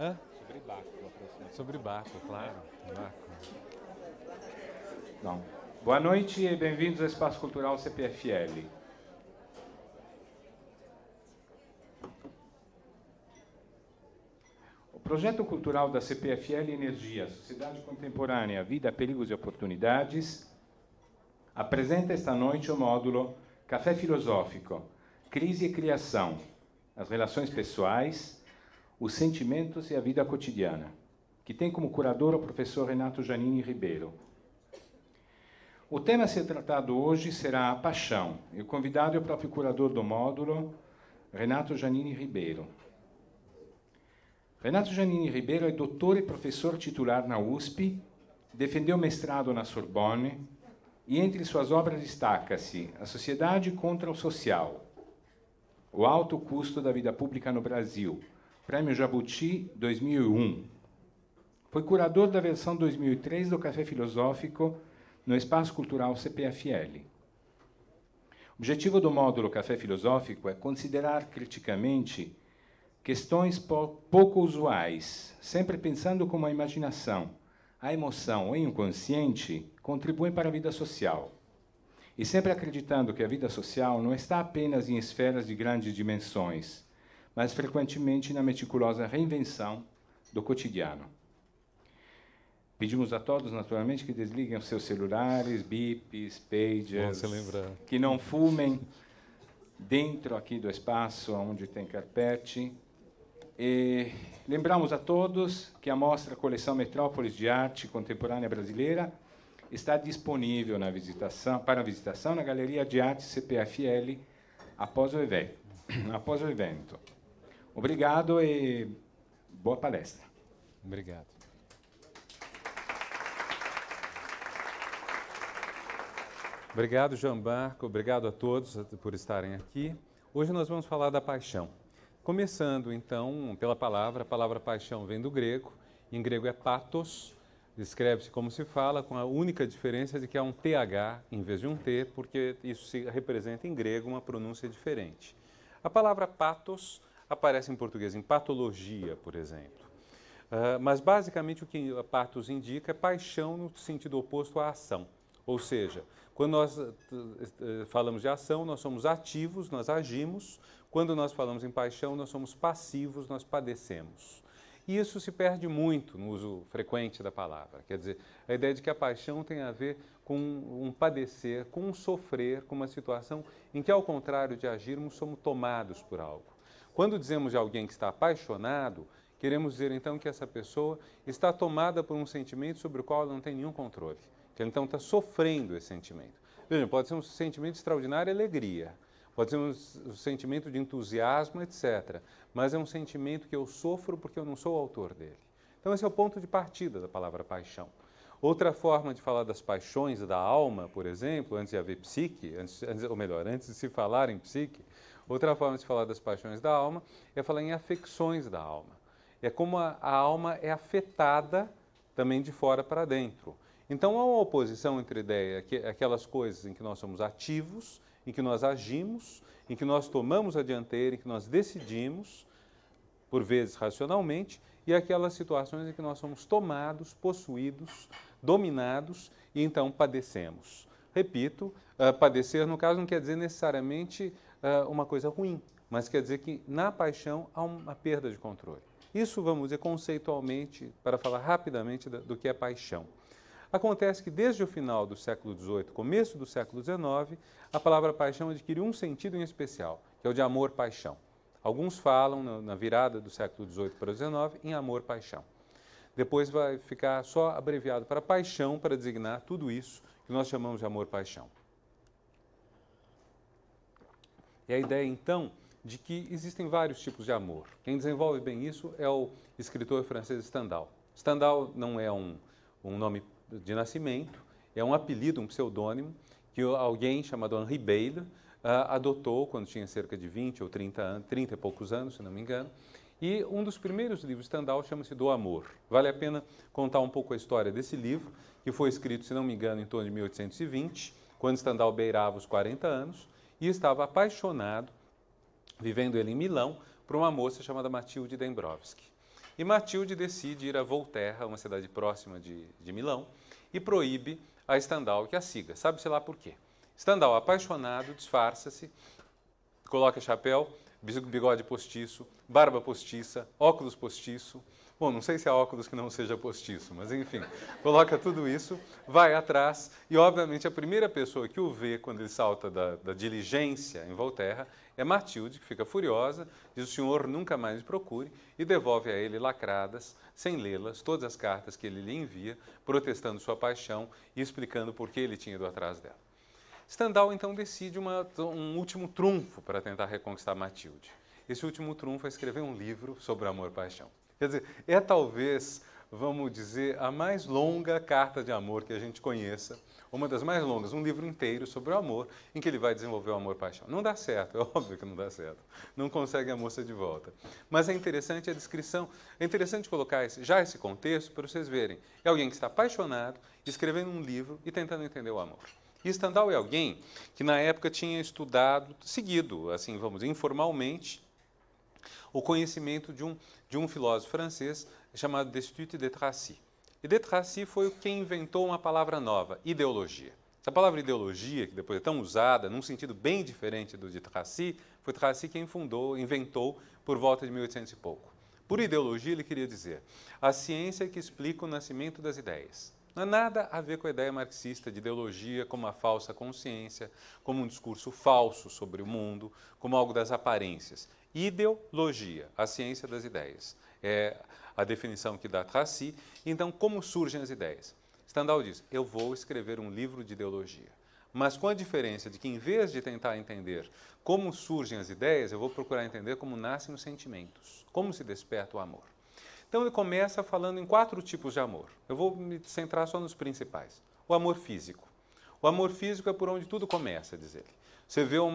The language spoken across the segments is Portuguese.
Hã? Sobre Baco, Sobre Baco, claro. barco Não. Boa noite e bem-vindos ao Espaço Cultural CPFL. O projeto cultural da CPFL é Energia, Sociedade Contemporânea, Vida, Perigos e Oportunidades, apresenta esta noite o módulo Café Filosófico, Crise e Criação, as Relações Pessoais, os sentimentos e a vida cotidiana, que tem como curador o professor Renato Janini Ribeiro. O tema a ser tratado hoje será a paixão, e o convidado é o próprio curador do módulo, Renato Janini Ribeiro. Renato Janini Ribeiro é doutor e professor titular na USP, defendeu mestrado na Sorbonne, e entre suas obras destaca-se A Sociedade contra o Social, O Alto Custo da Vida Pública no Brasil, Prêmio Jabuti 2001. Foi curador da versão 2003 do Café Filosófico no Espaço Cultural CPFL. O objetivo do módulo Café Filosófico é considerar criticamente questões pouco usuais, sempre pensando como a imaginação, a emoção e o inconsciente contribuem para a vida social. E sempre acreditando que a vida social não está apenas em esferas de grandes dimensões, mas frequentemente na meticulosa reinvenção do cotidiano. Pedimos a todos, naturalmente, que desliguem os seus celulares, bips, pagers, que não fumem dentro aqui do espaço onde tem carpete. E lembramos a todos que a mostra Coleção Metrópolis de Arte Contemporânea Brasileira está disponível na visitação, para visitação na Galeria de Arte CPFL após o evento. Após o evento. Obrigado e boa palestra. Obrigado. Obrigado, João Barco. Obrigado a todos por estarem aqui. Hoje nós vamos falar da paixão. Começando, então, pela palavra. A palavra paixão vem do grego. Em grego é patos. Descreve-se como se fala, com a única diferença de que é um TH em vez de um T, porque isso se representa em grego uma pronúncia diferente. A palavra patos aparece em português em patologia, por exemplo. Uh, mas basicamente o que Patos indica é paixão no sentido oposto à ação. Ou seja, quando nós eh, eh, falamos de ação, nós somos ativos, nós agimos. Quando nós falamos em paixão, nós somos passivos, nós padecemos. E isso se perde muito no uso frequente da palavra. Quer dizer, a ideia de que a paixão tem a ver com um padecer, com um sofrer, com uma situação em que, ao contrário de agirmos, somos tomados por algo. Quando dizemos de alguém que está apaixonado, queremos dizer então que essa pessoa está tomada por um sentimento sobre o qual ela não tem nenhum controle, que ela então está sofrendo esse sentimento. Veja, pode ser um sentimento de extraordinária alegria, pode ser um, um sentimento de entusiasmo, etc. Mas é um sentimento que eu sofro porque eu não sou o autor dele. Então, esse é o ponto de partida da palavra paixão. Outra forma de falar das paixões da alma, por exemplo, antes de haver psique, antes, ou melhor, antes de se falar em psique, Outra forma de se falar das paixões da alma é falar em afecções da alma. É como a, a alma é afetada também de fora para dentro. Então há uma oposição entre ideia, que, aquelas coisas em que nós somos ativos, em que nós agimos, em que nós tomamos a dianteira, em que nós decidimos, por vezes racionalmente, e aquelas situações em que nós somos tomados, possuídos, dominados e então padecemos. Repito, uh, padecer no caso não quer dizer necessariamente uh, uma coisa ruim, mas quer dizer que na paixão há uma perda de controle. Isso, vamos dizer, conceitualmente, para falar rapidamente do que é paixão. Acontece que desde o final do século XVIII, começo do século XIX, a palavra paixão adquiriu um sentido em especial, que é o de amor-paixão. Alguns falam, na virada do século XVIII para o XIX, em amor-paixão. Depois vai ficar só abreviado para paixão, para designar tudo isso que nós chamamos de amor-paixão. É a ideia, então, de que existem vários tipos de amor. Quem desenvolve bem isso é o escritor francês Stendhal. Stendhal não é um, um nome de nascimento, é um apelido, um pseudônimo, que alguém chamado Henri Beyle ah, adotou quando tinha cerca de 20 ou 30 anos, 30 e poucos anos, se não me engano. E um dos primeiros livros Stendhal chama-se Do Amor. Vale a pena contar um pouco a história desse livro, que foi escrito, se não me engano, em torno de 1820, quando Stendhal beirava os 40 anos e estava apaixonado, vivendo ele em Milão, por uma moça chamada Matilde Dembrovski. E Matilde decide ir a Volterra, uma cidade próxima de, de Milão, e proíbe a Stendhal que a siga. Sabe-se lá por quê. Stendhal, apaixonado, disfarça-se, coloca chapéu, bigode postiço, barba postiça, óculos postiço, Bom, não sei se há óculos que não seja postiço, mas enfim, coloca tudo isso, vai atrás e, obviamente, a primeira pessoa que o vê quando ele salta da, da diligência em Volterra é Matilde, que fica furiosa, diz o senhor nunca mais procure e devolve a ele lacradas, sem lê-las, todas as cartas que ele lhe envia, protestando sua paixão e explicando por que ele tinha ido atrás dela. Stendhal então decide uma, um último trunfo para tentar reconquistar Matilde. Esse último trunfo é escrever um livro sobre amor-paixão. Quer dizer, é talvez, vamos dizer, a mais longa carta de amor que a gente conheça, uma das mais longas, um livro inteiro sobre o amor, em que ele vai desenvolver o amor-paixão. Não dá certo, é óbvio que não dá certo. Não consegue a moça de volta. Mas é interessante a descrição, é interessante colocar esse, já esse contexto para vocês verem. É alguém que está apaixonado, escrevendo um livro e tentando entender o amor. E Stendhal é alguém que na época tinha estudado, seguido, assim, vamos dizer, informalmente, o conhecimento de um de um filósofo francês chamado Destutt de Tracy. E de Tracy foi quem inventou uma palavra nova, ideologia. Essa palavra ideologia, que depois é tão usada, num sentido bem diferente do de Tracy, foi Tracy quem fundou, inventou, por volta de 1800 e pouco. Por ideologia, ele queria dizer a ciência é que explica o nascimento das ideias. Não há nada a ver com a ideia marxista de ideologia como a falsa consciência, como um discurso falso sobre o mundo, como algo das aparências. Ideologia, a ciência das ideias. É a definição que dá Tracy. Então, como surgem as ideias? Stendhal diz: Eu vou escrever um livro de ideologia. Mas com a diferença de que, em vez de tentar entender como surgem as ideias, eu vou procurar entender como nascem os sentimentos, como se desperta o amor. Então, ele começa falando em quatro tipos de amor. Eu vou me centrar só nos principais. O amor físico. O amor físico é por onde tudo começa, diz ele. Você vê um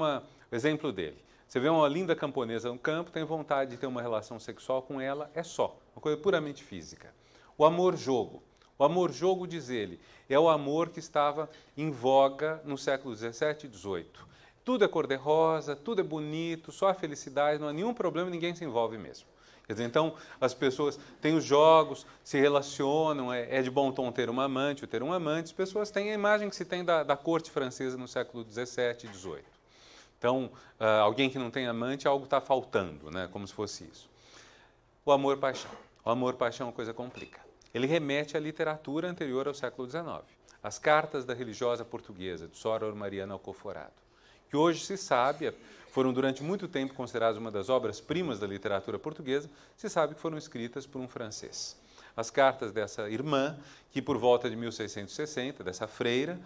exemplo dele. Você vê uma linda camponesa no campo, tem vontade de ter uma relação sexual com ela, é só. Uma coisa puramente física. O amor-jogo. O amor-jogo, diz ele, é o amor que estava em voga no século XVII e XVIII. Tudo é cor-de-rosa, tudo é bonito, só a felicidade, não há nenhum problema, ninguém se envolve mesmo. Quer dizer, então, as pessoas têm os jogos, se relacionam, é, é, de bom tom ter uma amante ou ter um amante. As pessoas têm a imagem que se tem da, da corte francesa no século XVII e XVIII. Então, uh, alguém que não tem amante, algo está faltando, né? como se fosse isso. O amor-paixão. O amor-paixão é uma coisa complicada. Ele remete à literatura anterior ao século XIX, as cartas da religiosa portuguesa, de Soror Mariana Alcoforado, que hoje se sabe, foram durante muito tempo consideradas uma das obras primas da literatura portuguesa, se sabe que foram escritas por um francês as cartas dessa irmã, que por volta de 1660, dessa freira,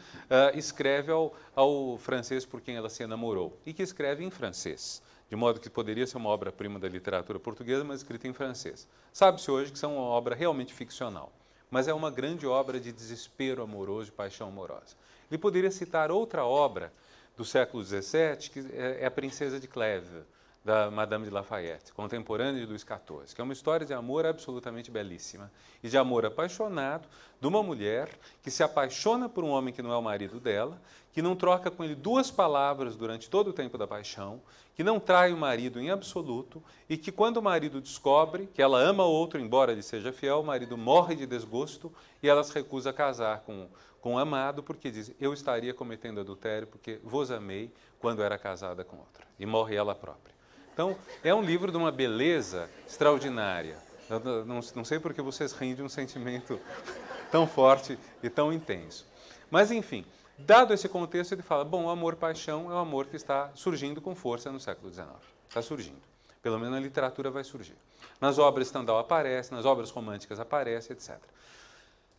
uh, escreve ao, ao francês por quem ela se enamorou e que escreve em francês de modo que poderia ser uma obra-prima da literatura portuguesa, mas escrita em francês. Sabe-se hoje que são uma obra realmente ficcional, mas é uma grande obra de desespero amoroso, de paixão amorosa. Ele poderia citar outra obra do século XVII, que é, é A Princesa de Cleves da Madame de Lafayette, contemporânea de Luís XIV, que é uma história de amor absolutamente belíssima e de amor apaixonado de uma mulher que se apaixona por um homem que não é o marido dela, que não troca com ele duas palavras durante todo o tempo da paixão, que não trai o marido em absoluto e que quando o marido descobre que ela ama outro, embora ele seja fiel, o marido morre de desgosto e ela se recusa a casar com, com o amado porque diz: Eu estaria cometendo adultério porque vos amei quando era casada com outra. E morre ela própria. Então, é um livro de uma beleza extraordinária. Eu não, não sei porque vocês riem de um sentimento tão forte e tão intenso. Mas, enfim, dado esse contexto, ele fala: bom, o amor-paixão é o amor que está surgindo com força no século XIX. Está surgindo. Pelo menos na literatura vai surgir. Nas obras Stendhal aparece, nas obras românticas aparece, etc.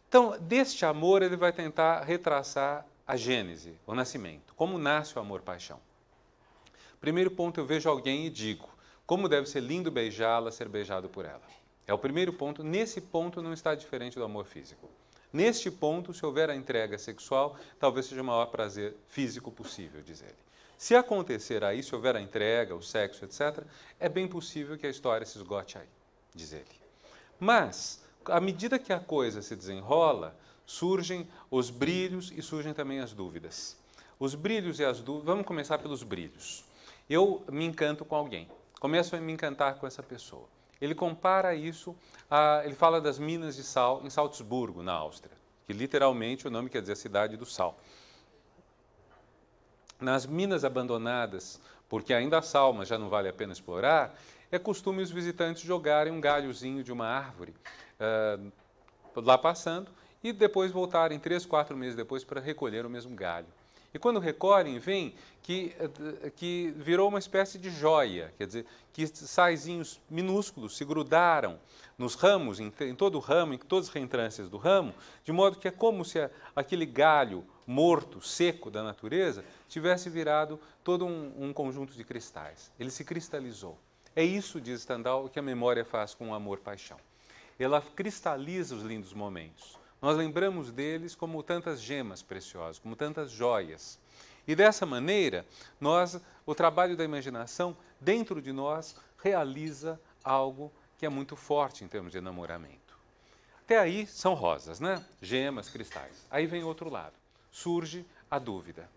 Então, deste amor, ele vai tentar retraçar a gênese, o nascimento. Como nasce o amor-paixão? Primeiro ponto, eu vejo alguém e digo: como deve ser lindo beijá-la, ser beijado por ela. É o primeiro ponto. Nesse ponto, não está diferente do amor físico. Neste ponto, se houver a entrega sexual, talvez seja o maior prazer físico possível, diz ele. Se acontecer aí, se houver a entrega, o sexo, etc., é bem possível que a história se esgote aí, diz ele. Mas, à medida que a coisa se desenrola, surgem os brilhos e surgem também as dúvidas. Os brilhos e as dúvidas. Vamos começar pelos brilhos. Eu me encanto com alguém, começo a me encantar com essa pessoa. Ele compara isso, a, ele fala das minas de sal em Salzburgo, na Áustria, que literalmente o nome quer dizer cidade do sal. Nas minas abandonadas, porque ainda há sal, mas já não vale a pena explorar, é costume os visitantes jogarem um galhozinho de uma árvore uh, lá passando e depois voltarem três, quatro meses depois para recolher o mesmo galho. E quando recolhem, vem que, eh, que virou uma espécie de joia, quer dizer, que saizinhos minúsculos se grudaram nos ramos, em, em todo o ramo, em todas as reentrâncias do ramo, de modo que é como se a, aquele galho morto, seco da natureza, tivesse virado todo um, um conjunto de cristais. Ele se cristalizou. É isso, diz Stendhal, que a memória faz com o amor-paixão. Ela cristaliza os lindos momentos nós lembramos deles como tantas gemas preciosas, como tantas joias. E dessa maneira, nós, o trabalho da imaginação dentro de nós realiza algo que é muito forte em termos de enamoramento. Até aí são rosas, né? Gemas, cristais. Aí vem outro lado. Surge a dúvida.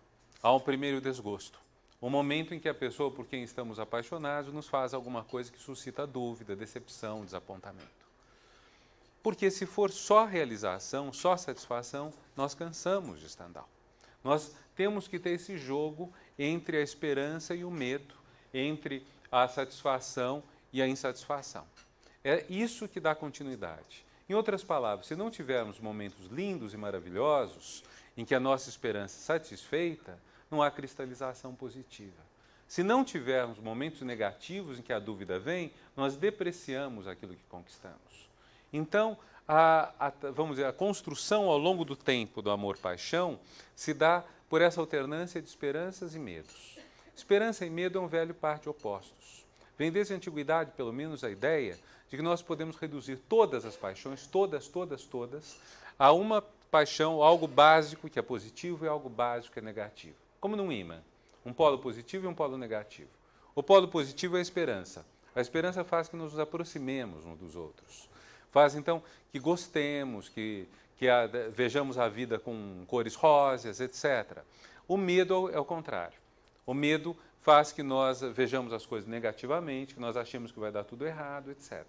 Há um primeiro desgosto. O um momento em que a pessoa por quem estamos apaixonados nos faz alguma coisa que suscita dúvida, decepção, desapontamento. Porque se for só realização, só satisfação, nós cansamos de Stendhal. Nós temos que ter esse jogo entre a esperança e o medo, entre a satisfação e a insatisfação. É isso que dá continuidade. Em outras palavras, se não tivermos momentos lindos e maravilhosos em que a nossa esperança é satisfeita, não há cristalização positiva. Se não tivermos momentos negativos em que a dúvida vem, nós depreciamos aquilo que conquistamos. Então, a, a, vamos dizer, a construção ao longo do tempo do amor-paixão se dá por essa alternância de esperanças e medos. Esperança e medo é um velho par de opostos. Vem desde a antiguidade, pelo menos, a ideia de que nós podemos reduzir todas as paixões, todas, todas, todas, a uma paixão, algo básico que é positivo e algo básico que é negativo. Como num ímã, um polo positivo e um polo negativo. O polo positivo é a esperança. A esperança faz que nos aproximemos uns dos outros. Faz então que gostemos, que, que a, vejamos a vida com cores róseas, etc. O medo é, é o contrário. O medo faz que nós vejamos as coisas negativamente, que nós achemos que vai dar tudo errado, etc.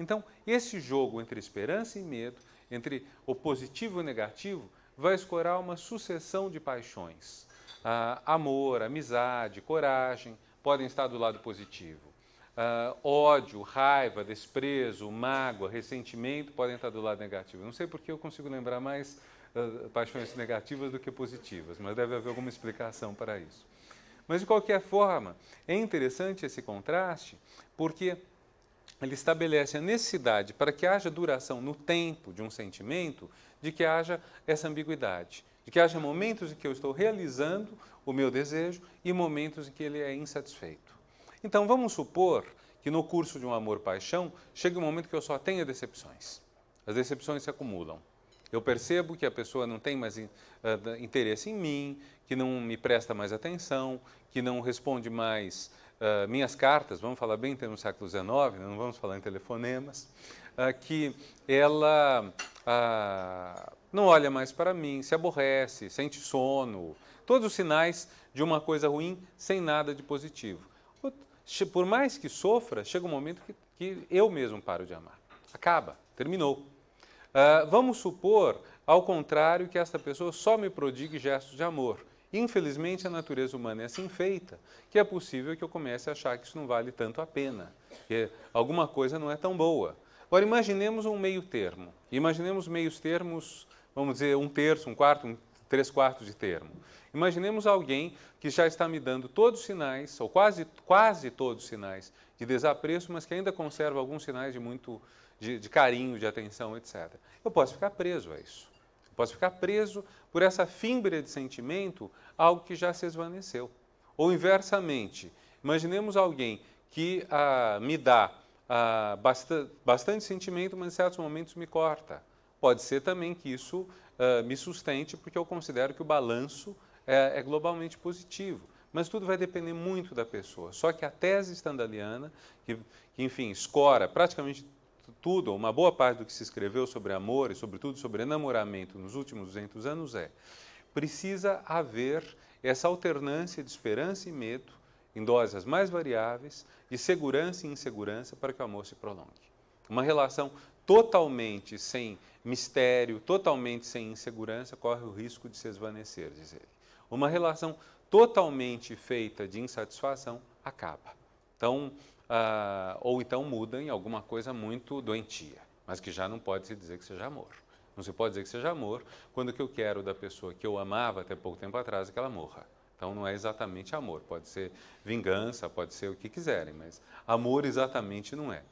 Então, esse jogo entre esperança e medo, entre o positivo e o negativo, vai escorar uma sucessão de paixões. Ah, amor, amizade, coragem podem estar do lado positivo Uh, ódio, raiva, desprezo, mágoa, ressentimento podem estar do lado negativo. Não sei porque eu consigo lembrar mais uh, paixões negativas do que positivas, mas deve haver alguma explicação para isso. Mas, de qualquer forma, é interessante esse contraste, porque ele estabelece a necessidade para que haja duração no tempo de um sentimento, de que haja essa ambiguidade, de que haja momentos em que eu estou realizando o meu desejo e momentos em que ele é insatisfeito. Então vamos supor que no curso de um amor-paixão chegue um momento que eu só tenha decepções. As decepções se acumulam. Eu percebo que a pessoa não tem mais eh, interesse em mim, que não me presta mais atenção, que não responde mais uh, minhas cartas, vamos falar bem no século XIX, né, não vamos falar em telefonemas, uh, que ela uh, não olha mais para mim, se aborrece, sente sono, todos os sinais de uma coisa ruim sem nada de positivo por mais que sofra, chega um momento que, que eu mesmo paro de amar. Acaba, terminou. Uh, vamos supor, ao contrário, que esta pessoa só me prodigue gestos de amor. Infelizmente, a natureza humana é assim feita, que é possível que eu comece a achar que isso não vale tanto a pena, que alguma coisa não é tão boa. Agora, imaginemos um meio termo. Imaginemos meios termos, vamos dizer, um terço, um quarto, um três quartos de termo. Imaginemos alguém que já está me dando todos os sinais, ou quase, quase todos os sinais, de desapreço, mas que ainda conserva alguns sinais de muito de, de carinho, de atenção, etc. Eu posso ficar preso a isso. Eu posso ficar preso por essa fímbria de sentimento, algo que já se esvaneceu. Ou inversamente, imaginemos alguém que ah, me dá ah, bastante sentimento, mas em certos momentos me corta Pode ser também que isso uh, me sustente, porque eu considero que o balanço é, é globalmente positivo mas tudo vai depender muito da pessoa. Só que a tese standaliana, que, que, enfim, escora praticamente tudo, uma boa parte do que se escreveu sobre amor e, sobretudo, sobre enamoramento nos últimos 200 anos é: precisa haver essa alternância de esperança e medo em doses mais variáveis, de segurança e insegurança para que o amor se prolongue. Uma relação totalmente sem mistério, totalmente sem insegurança, corre o risco de se esvanecer, diz ele. Uma relação totalmente feita de insatisfação acaba. Então, ah, ou então muda em alguma coisa muito doentia, mas que já não pode se dizer que seja amor. Não se pode dizer que seja amor quando o que eu quero da pessoa que eu amava até pouco tempo atrás é que ela morra. Então não é exatamente amor, pode ser vingança, pode ser o que quiserem, mas amor exatamente não é.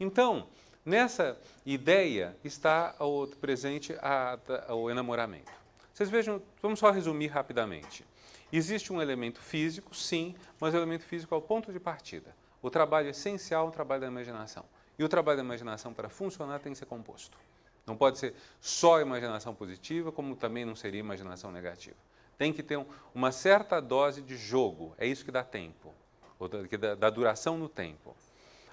Então, Nessa ideia está o, presente a, a, o enamoramento. Vocês vejam, vamos só resumir rapidamente. Existe um elemento físico, sim, mas o elemento físico é o ponto de partida. O trabalho essencial é o trabalho da imaginação. E o trabalho da imaginação, para funcionar, tem que ser composto. Não pode ser só imaginação positiva, como também não seria imaginação negativa. Tem que ter um, uma certa dose de jogo, é isso que dá tempo, ou da, que dá, dá duração no tempo.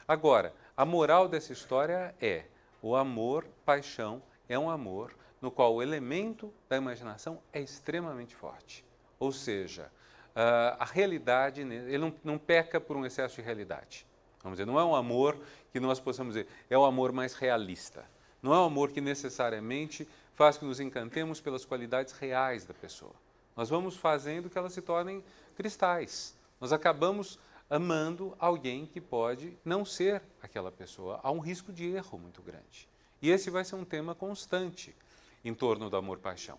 Agora, a moral dessa história é o amor, paixão, é um amor no qual o elemento da imaginação é extremamente forte. Ou seja, ah, a realidade, né, ele não, peca por um excesso de realidade. Vamos dizer, não é um amor que nós possamos dizer, é o amor mais realista. Não é um amor que necessariamente faz que nos encantemos pelas qualidades reais da pessoa. Nós vamos fazendo que elas se tornem cristais. Nós acabamos amando alguém que pode não ser aquela pessoa. Há um risco de erro muito grande. E esse vai ser um tema constante em torno do amor-paixão.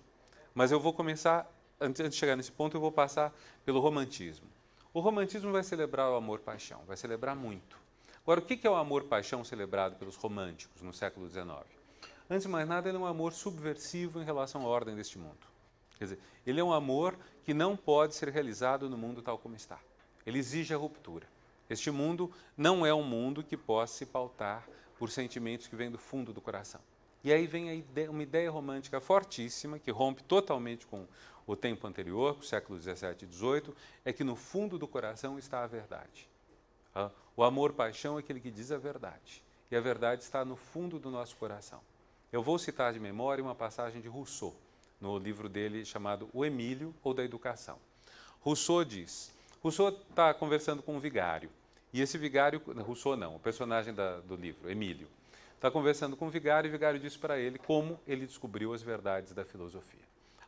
Mas eu vou começar, antes de chegar nesse ponto, eu vou passar pelo romantismo. O romantismo vai celebrar o amor-paixão, vai celebrar muito. Agora, o que é o amor-paixão celebrado pelos românticos no século XIX? Antes de mais nada, ele é um amor subversivo em relação à ordem deste mundo. Quer dizer, ele é um amor que não pode ser realizado no mundo tal como está. Ele exige a ruptura. Este mundo não é um mundo que possa se pautar por sentimentos que vêm do fundo do coração. E aí vem ideia, uma ideia romântica fortíssima, que rompe totalmente com o tempo anterior, com o século XVII e XVIII, é que no fundo do coração está a verdade. Ah, o amor-paixão é aquele que diz a verdade. E a verdade está no fundo do nosso coração. Eu vou citar de memória uma passagem de Rousseau, no livro dele chamado O Emílio ou da Educação. Rousseau diz: Rousseau está conversando com um vigário. E esse vigário, Rousseau não, o personagem da, do livro, Emílio, está conversando com o vigário e o vigário diz para ele como ele descobriu as verdades da filosofia.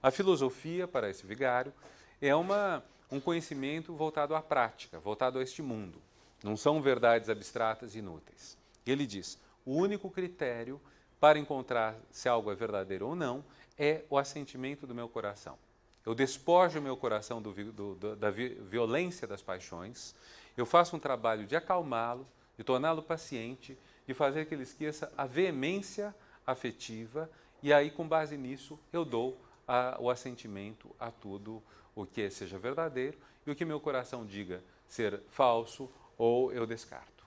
A filosofia, para esse vigário, é uma, um conhecimento voltado à prática, voltado a este mundo. Não são verdades abstratas e inúteis. Ele diz: o único critério para encontrar se algo é verdadeiro ou não é o assentimento do meu coração eu despojo meu coração do, do, do, da violência das paixões, eu faço um trabalho de acalmá-lo, de torná-lo paciente, de fazer que ele esqueça a veemência afetiva, e aí, com base nisso, eu dou a, o assentimento a tudo o que seja verdadeiro e o que meu coração diga ser falso ou eu descarto.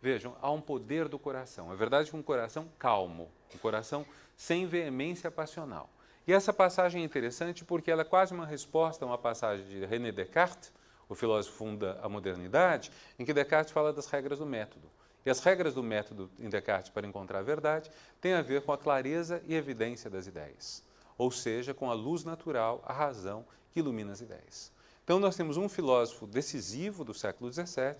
Vejam, há um poder do coração. É verdade que um coração calmo, um coração sem veemência passional, e essa passagem é interessante porque ela é quase uma resposta a uma passagem de René Descartes, o filósofo funda a modernidade, em que Descartes fala das regras do método. E as regras do método em Descartes para encontrar a verdade têm a ver com a clareza e evidência das ideias, ou seja, com a luz natural, a razão que ilumina as ideias. Então, nós temos um filósofo decisivo do século XVII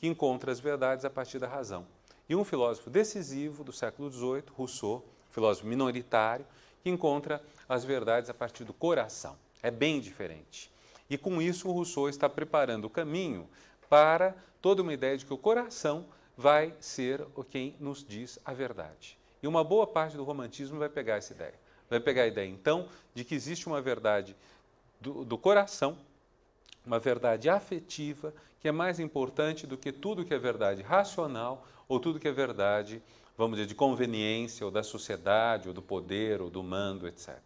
que encontra as verdades a partir da razão, e um filósofo decisivo do século XVIII, Rousseau, filósofo minoritário, que encontra as verdades a partir do coração. É bem diferente. E com isso, o Rousseau está preparando o caminho para toda uma ideia de que o coração vai ser quem nos diz a verdade. E uma boa parte do romantismo vai pegar essa ideia. Vai pegar a ideia, então, de que existe uma verdade do, do coração, uma verdade afetiva, que é mais importante do que tudo que é verdade racional ou tudo que é verdade vamos dizer, de conveniência, ou da sociedade, ou do poder, ou do mando, etc.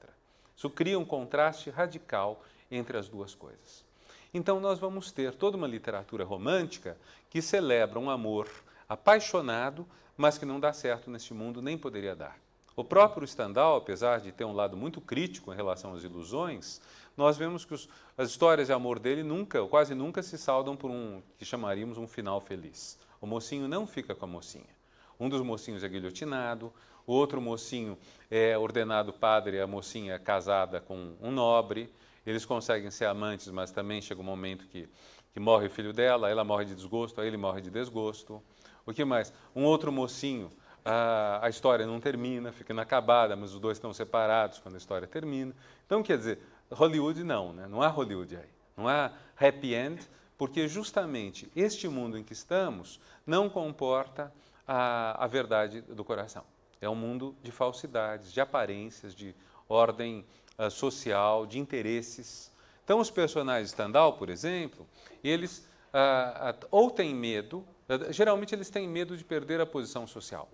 Isso cria um contraste radical entre as duas coisas. Então, nós vamos ter toda uma literatura romântica que celebra um amor apaixonado, mas que não dá certo neste mundo, nem poderia dar. O próprio Stendhal, apesar de ter um lado muito crítico em relação às ilusões, nós vemos que os, as histórias de amor dele nunca, ou quase nunca, se saldam por um que chamaríamos um final feliz. O mocinho não fica com a mocinha. Um dos mocinhos é guilhotinado, outro mocinho é ordenado padre, a mocinha é casada com um nobre. Eles conseguem ser amantes, mas também chega um momento que, que morre o filho dela, ela morre de desgosto, aí ele morre de desgosto. O que mais? Um outro mocinho, a, a história não termina, fica inacabada, mas os dois estão separados quando a história termina. Então, quer dizer, Hollywood não, né? não há Hollywood aí. Não há happy end, porque justamente este mundo em que estamos não comporta a, a verdade do coração. É um mundo de falsidades, de aparências, de ordem uh, social, de interesses. Então, os personagens de Stendhal, por exemplo, eles uh, uh, ou têm medo, geralmente eles têm medo de perder a posição social.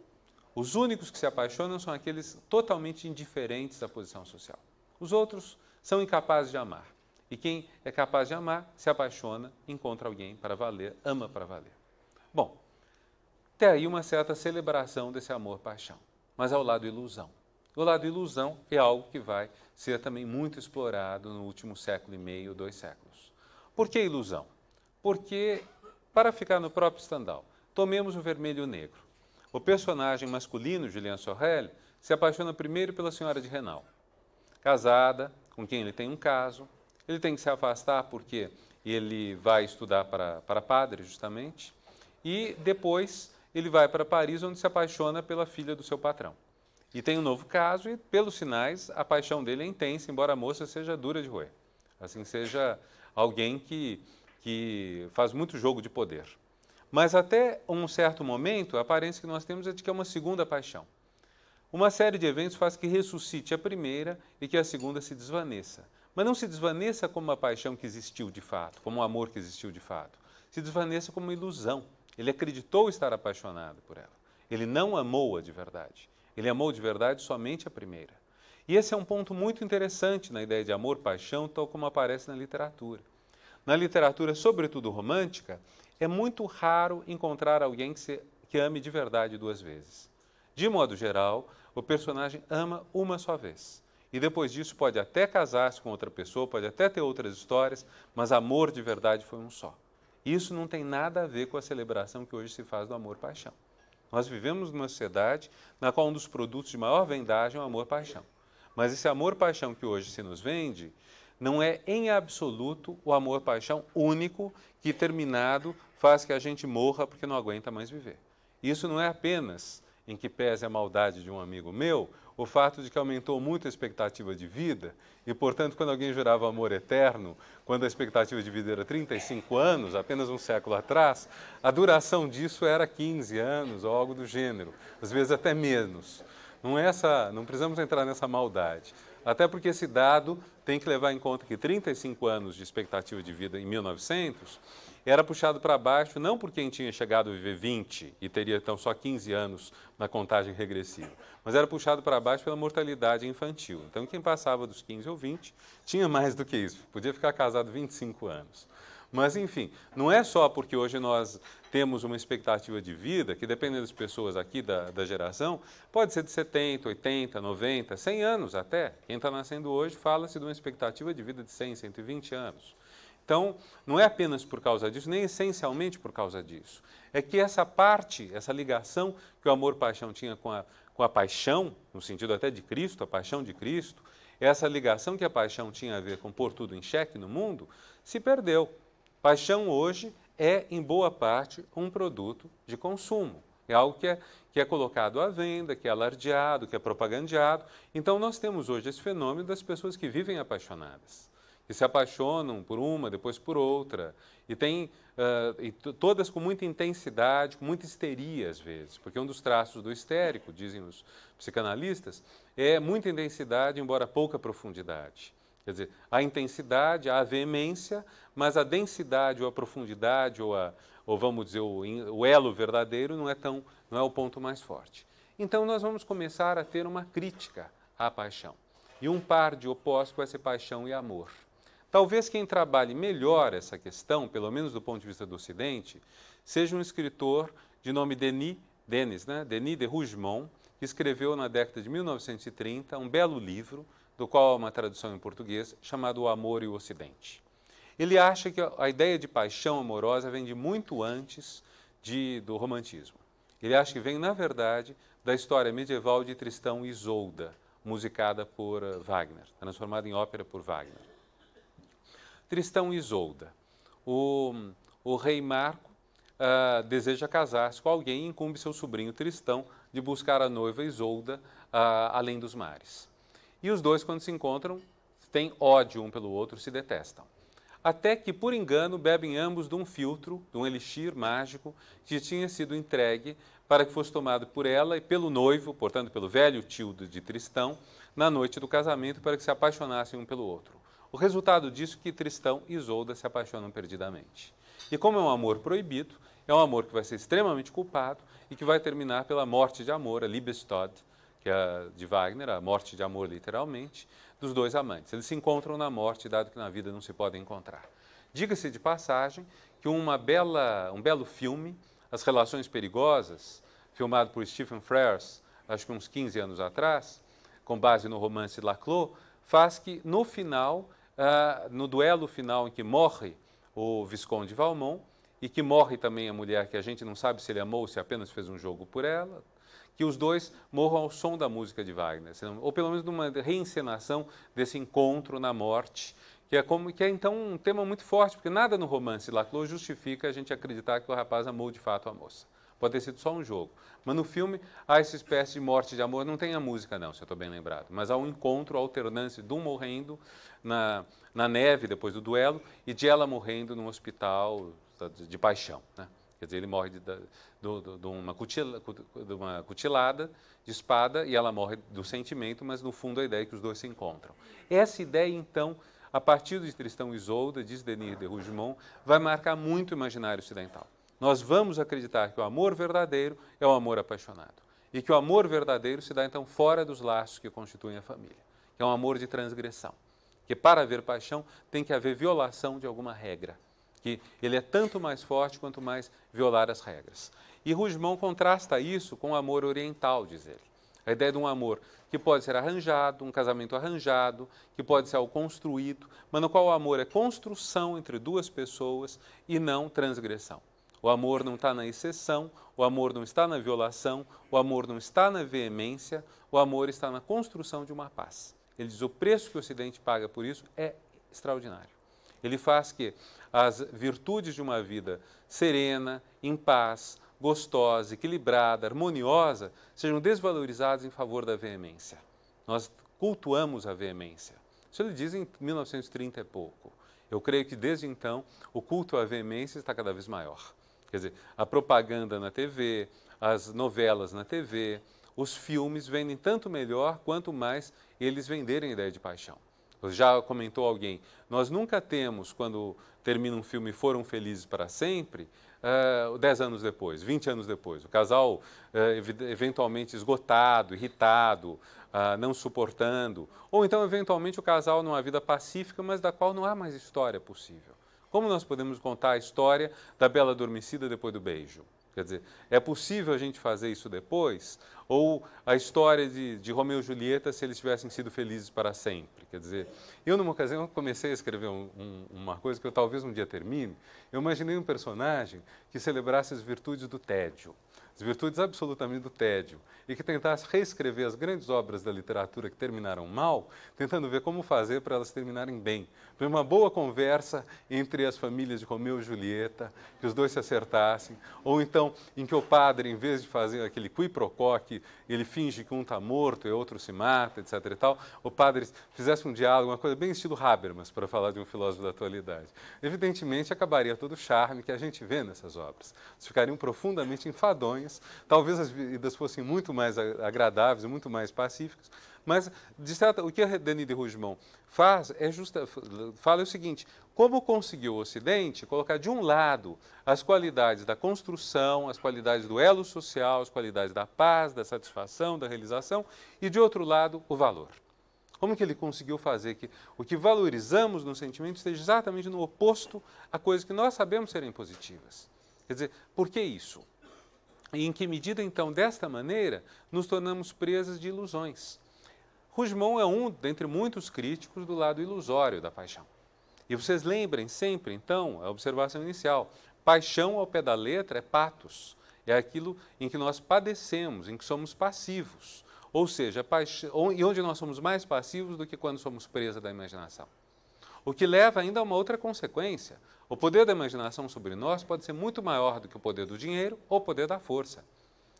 Os únicos que se apaixonam são aqueles totalmente indiferentes à posição social. Os outros são incapazes de amar. E quem é capaz de amar se apaixona, encontra alguém para valer, ama para valer. Bom, até aí uma certa celebração desse amor-paixão. Mas ao é lado ilusão. O lado ilusão é algo que vai ser também muito explorado no último século e meio, dois séculos. Por que ilusão? Porque, para ficar no próprio Stendhal, tomemos o vermelho negro. O personagem masculino, Julien Sorel, se apaixona primeiro pela senhora de Renal, casada, com quem ele tem um caso. Ele tem que se afastar porque ele vai estudar para, para padre, justamente. E depois ele vai para Paris, onde se apaixona pela filha do seu patrão. E tem um novo caso, e pelos sinais, a paixão dele é intensa, embora a moça seja dura de roer. Assim, seja alguém que, que faz muito jogo de poder. Mas até um certo momento, a aparência que nós temos é de que é uma segunda paixão. Uma série de eventos faz que ressuscite a primeira e que a segunda se desvaneça. Mas não se desvaneça como uma paixão que existiu de fato, como um amor que existiu de fato. Se desvaneça como uma ilusão ele acreditou estar apaixonado por ela. Ele não amou-a de verdade. Ele amou de verdade somente a primeira. E esse é um ponto muito interessante na ideia de amor-paixão, tal como aparece na literatura. Na literatura, sobretudo romântica, é muito raro encontrar alguém que, se, que ame de verdade duas vezes. De modo geral, o personagem ama uma só vez. E depois disso pode até casar-se com outra pessoa, pode até ter outras histórias, mas amor de verdade foi um só. Isso não tem nada a ver com a celebração que hoje se faz do amor-paixão. Nós vivemos numa sociedade na qual um dos produtos de maior vendagem é o amor-paixão. Mas esse amor-paixão que hoje se nos vende não é em absoluto o amor-paixão único que, terminado, faz que a gente morra porque não aguenta mais viver. Isso não é apenas em que pese a maldade de um amigo meu, o fato de que aumentou muito a expectativa de vida, e portanto, quando alguém jurava amor eterno, quando a expectativa de vida era 35 anos, apenas um século atrás, a duração disso era 15 anos ou algo do gênero, às vezes até menos. Não, é essa, não precisamos entrar nessa maldade. Até porque esse dado tem que levar em conta que 35 anos de expectativa de vida em 1900 era puxado para baixo não por quem tinha chegado a viver 20 e teria então só 15 anos na contagem regressiva, mas era puxado para baixo pela mortalidade infantil. Então quem passava dos 15 ou 20 tinha mais do que isso, podia ficar casado 25 anos. Mas, enfim, não é só porque hoje nós temos uma expectativa de vida, que dependendo das pessoas aqui da, da geração, pode ser de 70, 80, 90, 100 anos até. Quem está nascendo hoje fala-se de uma expectativa de vida de 100, 120 anos. Então, não é apenas por causa disso, nem essencialmente por causa disso. É que essa parte, essa ligação que o amor-paixão tinha com a, com a paixão, no sentido até de Cristo, a paixão de Cristo, essa ligação que a paixão tinha a ver com pôr tudo em xeque no mundo, se perdeu. Paixão hoje é, em boa parte, um produto de consumo. É algo que é, que é colocado à venda, que é alardeado, que é propagandeado. Então, nós temos hoje esse fenômeno das pessoas que vivem apaixonadas e se apaixonam por uma, depois por outra, e tem uh, e todas com muita intensidade, com muita histeria às vezes, porque um dos traços do histérico, dizem os psicanalistas, é muita intensidade, embora pouca profundidade. Quer dizer, a intensidade, a veemência, mas a densidade ou a profundidade ou, a, ou vamos dizer o, o elo verdadeiro não é tão não é o ponto mais forte. Então nós vamos começar a ter uma crítica à paixão e um par de opostos vai ser paixão e amor. Talvez quem trabalhe melhor essa questão, pelo menos do ponto de vista do Ocidente, seja um escritor de nome Denis, Denis, né? Denis de Rougemont, que escreveu na década de 1930 um belo livro, do qual há uma tradução em português, chamado O Amor e o Ocidente. Ele acha que a ideia de paixão amorosa vem de muito antes de, do romantismo. Ele acha que vem, na verdade, da história medieval de Tristão e Isolda, musicada por eh, Wagner, transformada em ópera por Wagner. Tristão e Isolda. O, o rei Marco uh, deseja casar-se com alguém e incumbe seu sobrinho Tristão de buscar a noiva Isolda uh, além dos mares. E os dois, quando se encontram, têm ódio um pelo outro, se detestam. Até que, por engano, bebem ambos de um filtro, de um elixir mágico que tinha sido entregue para que fosse tomado por ela e pelo noivo, portanto, pelo velho tio de Tristão, na noite do casamento, para que se apaixonassem um pelo outro. O resultado disso é que Tristão e Isolda se apaixonam perdidamente. E como é um amor proibido, é um amor que vai ser extremamente culpado e que vai terminar pela morte de amor, a Liebestod, que é de Wagner, a morte de amor literalmente, dos dois amantes. Eles se encontram na morte, dado que na vida não se podem encontrar. Diga-se de passagem que uma bela, um belo filme, As Relações Perigosas, filmado por Stephen Frears, acho que uns 15 anos atrás, com base no romance Laclos, faz que, no final, ah, no duelo final em que morre o Visconde Valmont e que morre também a mulher que a gente não sabe se ele amou ou se apenas fez um jogo por ela, que os dois morram ao som da música de Wagner, ou pelo menos numa reencenação desse encontro na morte, que é, como, que é então um tema muito forte, porque nada no romance Laclos justifica a gente acreditar que o rapaz amou de fato a moça. Pode ter sido só um jogo. Mas no filme há essa espécie de morte de amor. Não tem a música, não, se eu estou bem lembrado. Mas há um encontro, a alternância de um morrendo na, na neve depois do duelo e de ela morrendo num hospital de, paixão. Né? Quer dizer, ele morre de, de, de, uma cutila, de, uma cutilada de espada e ela morre do sentimento, mas no fundo a ideia é que os dois se encontram. Essa ideia, então, a partir de Tristão e Isolda, diz Denis de Rougemont, vai marcar muito o imaginário ocidental. Nós vamos acreditar que o amor verdadeiro é o amor apaixonado. E que o amor verdadeiro se dá então fora dos laços que constituem a família, que é um amor de transgressão. Que para haver paixão tem que haver violação de alguma regra. Que ele é tanto mais forte quanto mais violar as regras. E Rusmão contrasta isso com o amor oriental, diz ele. A ideia de um amor que pode ser arranjado, um casamento arranjado, que pode ser algo construído, mas no qual o amor é construção entre duas pessoas e não transgressão. O amor não está na exceção, o amor não está na violação, o amor não está na veemência, o amor está na construção de uma paz. Ele diz: o preço que o Ocidente paga por isso é extraordinário. Ele faz que as virtudes de uma vida serena, em paz, gostosa, equilibrada, harmoniosa, sejam desvalorizadas em favor da veemência. Nós cultuamos a veemência. Isso ele diz em 1930 é pouco. Eu creio que desde então o culto à veemência está cada vez maior. Quer dizer, a propaganda na TV, as novelas na TV, os filmes vendem tanto melhor quanto mais eles venderem a ideia de paixão. Já comentou alguém, nós nunca temos, quando termina um filme Foram Felizes para Sempre, uh, eh, 10 anos depois, 20 anos depois, o casal uh, eventualmente esgotado, irritado, uh, não suportando, ou então eventualmente o casal numa vida pacífica, mas da qual não há mais história possível. Como nós podemos contar a história da bela adormecida depois do beijo? Quer dizer, é possível a gente fazer isso depois? Ou a história de, de Romeu e Julieta se eles tivessem sido felizes para sempre? Quer dizer, eu numa ocasião comecei a escrever um, um, uma coisa que eu talvez um dia termine. Eu imaginei um personagem que celebrasse as virtudes do tédio as virtudes absolutamente do tédio, e que tentasse reescrever as grandes obras da literatura que terminaram mal, tentando ver como fazer para elas terminarem bem. para uma boa conversa entre as famílias de Romeu e Julieta, que os dois se acertassem, ou então em que o padre, em vez de fazer aquele qui pro coque, que ele finge que um está morto e outro se mata, etc e tal, o padre fizesse um diálogo, uma coisa bem estilo Habermas, para falar de um filósofo da atualidade. Evidentemente, acabaria todo o charme que a gente vê nessas obras. Eles ficariam profundamente enfadonhos Talvez as vidas fossem muito mais agradáveis, muito mais pacíficas. Mas, de certa, o que a Dani de Rougemont faz é justa, fala é o seguinte: como conseguiu o Ocidente colocar de um lado as qualidades da construção, as qualidades do elo social, as qualidades da paz, da satisfação, da realização, e de outro lado o valor. Como que ele conseguiu fazer que o que valorizamos no sentimento esteja exatamente no oposto a coisas que nós sabemos serem positivas? Quer dizer, por que isso? E em que medida, então, desta maneira, nos tornamos presas de ilusões? Rusmon é um dentre muitos críticos do lado ilusório da paixão. E vocês lembrem sempre, então, a observação inicial: paixão ao pé da letra é patos, é aquilo em que nós padecemos, em que somos passivos. Ou seja, e onde nós somos mais passivos do que quando somos presa da imaginação. O que leva ainda a uma outra consequência. O poder da imaginação sobre nós pode ser muito maior do que o poder do dinheiro ou o poder da força.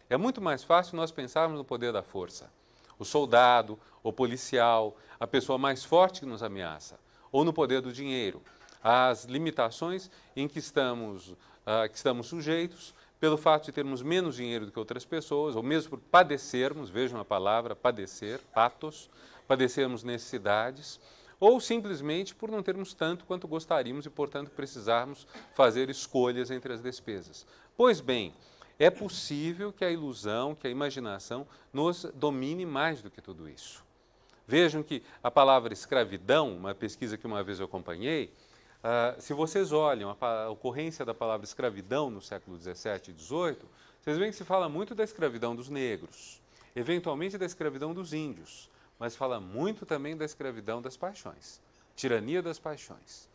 É muito mais fácil nós pensarmos no poder da força. O soldado, o policial, a pessoa mais forte que nos ameaça. Ou no poder do dinheiro. As limitações em que estamos, uh, que estamos sujeitos pelo fato de termos menos dinheiro do que outras pessoas, ou mesmo por padecermos, vejam a palavra, padecer, patos, padecermos necessidades ou simplesmente por não termos tanto quanto gostaríamos e, portanto, precisarmos fazer escolhas entre as despesas. Pois bem, é possível que a ilusão, que a imaginação nos domine mais do que tudo isso. Vejam que a palavra escravidão, uma pesquisa que uma vez eu acompanhei, uh, se vocês olham a, a, ocorrência da palavra escravidão no século XVII e XVIII, vocês veem que se fala muito da escravidão dos negros, eventualmente da escravidão dos índios mas fala muito também da escravidão das paixões, tirania das paixões.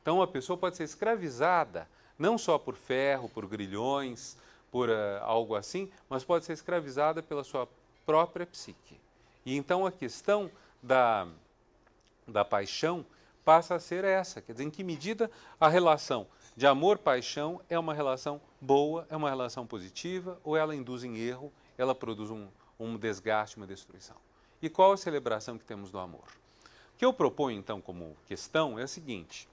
Então, uma pessoa pode ser escravizada não só por ferro, por grilhões, por uh, algo assim, mas pode ser escravizada pela sua própria psique. E então a questão da, da paixão passa a ser essa, quer dizer, em que medida a relação de amor-paixão é uma relação boa, é uma relação positiva, ou ela induz em erro, ela produz um, um desgaste, uma destruição. E qual a celebração que temos do amor? O que eu proponho, então, como questão é a seguinte: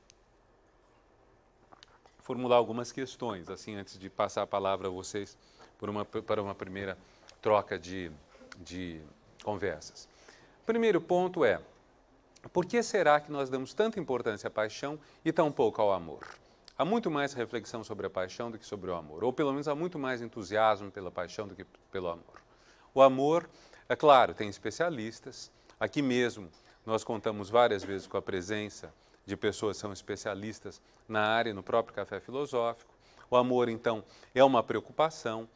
formular algumas questões, assim, antes de passar a palavra a vocês uma, para uma primeira troca de, de conversas. Primeiro ponto é: por que será que nós damos tanta importância à paixão e tão pouco ao amor? Há muito mais reflexão sobre a paixão do que sobre o amor, ou pelo menos há muito mais entusiasmo pela paixão do que pelo amor. O amor é claro, tem especialistas. Aqui mesmo nós contamos várias vezes com a presença de pessoas que são especialistas na área, no próprio café filosófico. O amor, então, é uma preocupação.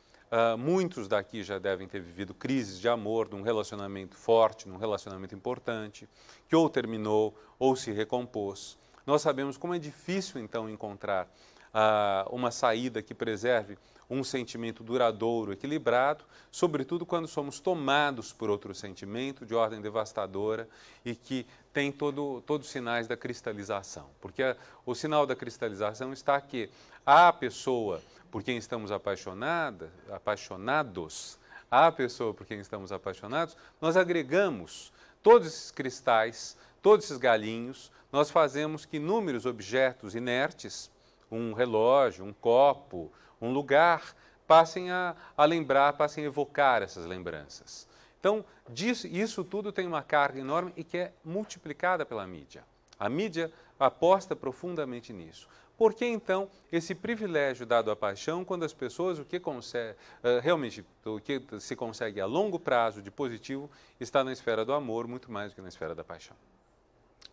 Uh, muitos daqui já devem ter vivido crises de amor, de um relacionamento forte, de um relacionamento importante, que ou terminou ou se recompôs. Nós sabemos como é difícil, então, encontrar ah, uma saída que preserve um sentimento duradouro, equilibrado, sobretudo quando somos tomados por outro sentimento de ordem devastadora e que tem todo, todos os sinais da cristalização. Porque a, o sinal da cristalização está que a pessoa por quem estamos apaixonada, apaixonados, a pessoa por quem estamos apaixonados, nós agregamos todos esses cristais, todos esses galinhos, nós fazemos que inúmeros objetos inertes um relógio, um copo, um lugar, passem a, a lembrar, passem a evocar essas lembranças. Então, disso, isso tudo tem uma carga enorme e que é multiplicada pela mídia. A mídia aposta profundamente nisso. Por que então esse privilégio dado à paixão quando as pessoas o que consegue, eh, realmente o que se consegue a longo prazo de positivo está na esfera do amor muito mais do que na esfera da paixão?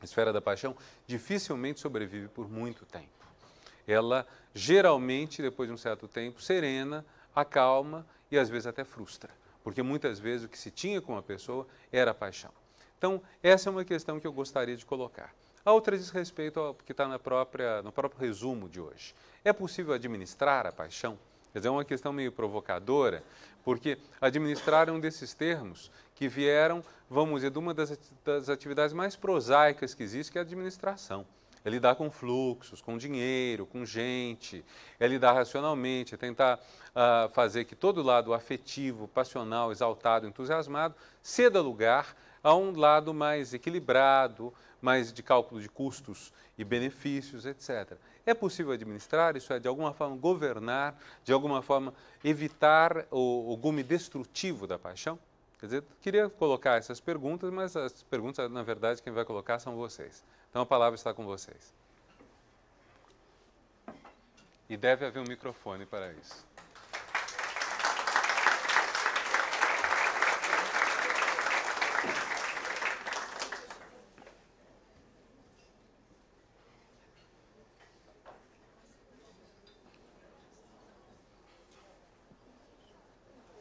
A esfera da paixão dificilmente sobrevive por muito tempo ela geralmente, depois de um certo tempo, serena, acalma e às vezes até frustra, porque muitas vezes o que se tinha com a pessoa era paixão. Então, essa é uma questão que eu gostaria de colocar. A outra diz respeito ao que está na própria, no próprio resumo de hoje. É possível administrar a paixão? Quer dizer, é uma questão meio provocadora, porque administrar é um desses termos que vieram, vamos dizer, de uma das atividades mais prosaicas que existe, que é a administração é lidar com fluxos, com dinheiro, com gente, é lidar racionalmente, é tentar uh, fazer que todo lado afetivo, passional, exaltado, entusiasmado, ceda lugar a um lado mais equilibrado, mais de cálculo de custos e benefícios, etc. É possível administrar, isso é, de alguma forma, governar, de alguma forma, evitar o, o gume destrutivo da paixão? Quer dizer, queria colocar essas perguntas, mas as perguntas, na verdade, quem vai colocar são vocês. Então a palavra está com vocês. E deve haver um microfone para isso.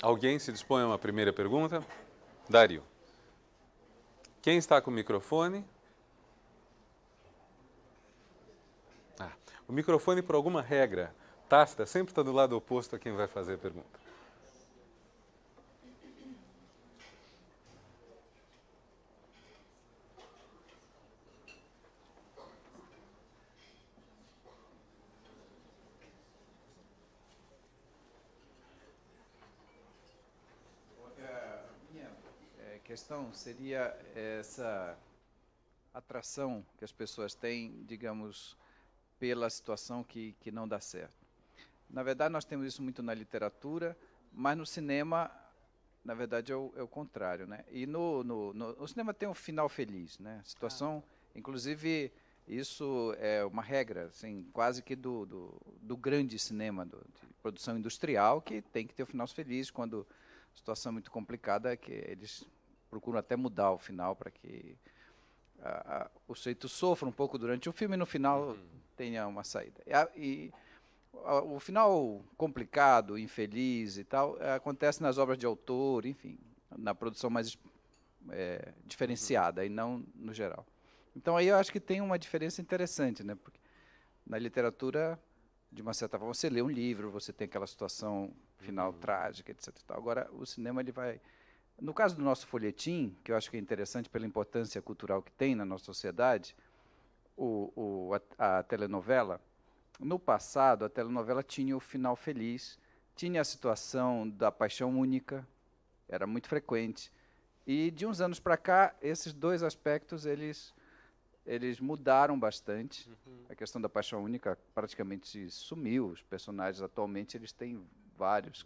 Alguém se dispõe a uma primeira pergunta? Dario. Quem está com o microfone? O microfone, por alguma regra tácita, sempre está do lado oposto a quem vai fazer a pergunta. É, é, questão seria essa atração que as pessoas têm, digamos, pela situação que, que não dá certo. Na verdade, nós temos isso muito na literatura, mas no cinema, na verdade, é o, é o contrário. Né? E no, no, no, no cinema tem um final feliz. Né? Situação, ah. inclusive, isso é uma regra, assim, quase que do, do, do grande cinema, do, de produção industrial, que tem que ter o um final feliz. Quando a situação é muito complicada, que eles procuram até mudar o final para que o sujeito sofre um pouco durante o filme e no final uhum. tenha uma saída. E, o final complicado, infeliz e tal, eh, acontece nas obras de autor, enfim, na produção mais é, diferenciada uhum. e não no geral. Então aí eu acho que tem uma diferença interessante, né? Porque na literatura, de uma certa forma, você lê um livro, você tem aquela situação final uhum. trágica, etc. Agora o cinema ele vai no caso do nosso folhetim, que eu acho que é interessante pela importância cultural que tem na nossa sociedade, o, o, a, a telenovela, no passado, a telenovela tinha o final feliz, tinha a situação da paixão única, era muito frequente. E de uns anos para cá, esses dois aspectos eles eles mudaram bastante. Uhum. A questão da paixão única praticamente sumiu. Os personagens atualmente eles têm vários.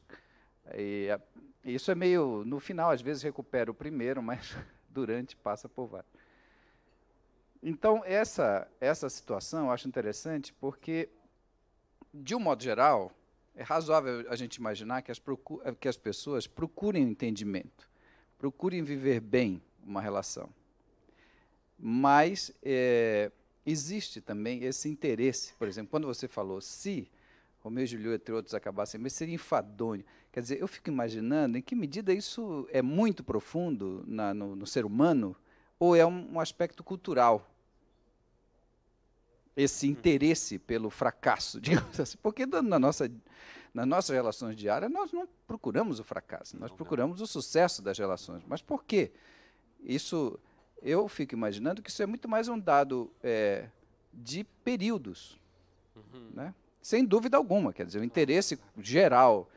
E a, isso é meio. No final, às vezes recupera o primeiro, mas durante passa por vários. Então, essa, essa situação eu acho interessante porque, de um modo geral, é razoável a gente imaginar que as, que as pessoas procurem entendimento, procurem viver bem uma relação. Mas é, existe também esse interesse. Por exemplo, quando você falou se Romeu e Julieta, entre outros, acabassem, mas seria enfadonho. Quer dizer, eu fico imaginando em que medida isso é muito profundo na, no, no, ser humano ou é um, um aspecto cultural. Esse uhum. interesse pelo fracasso, digamos assim. Porque na nossa, nas nossas relações diárias, nós não procuramos o fracasso, nós né? procuramos o sucesso das relações. Mas por quê? Isso, eu fico imaginando que isso é muito mais um dado é, de períodos. Uhum. Né? Sem dúvida alguma, quer dizer, o interesse geral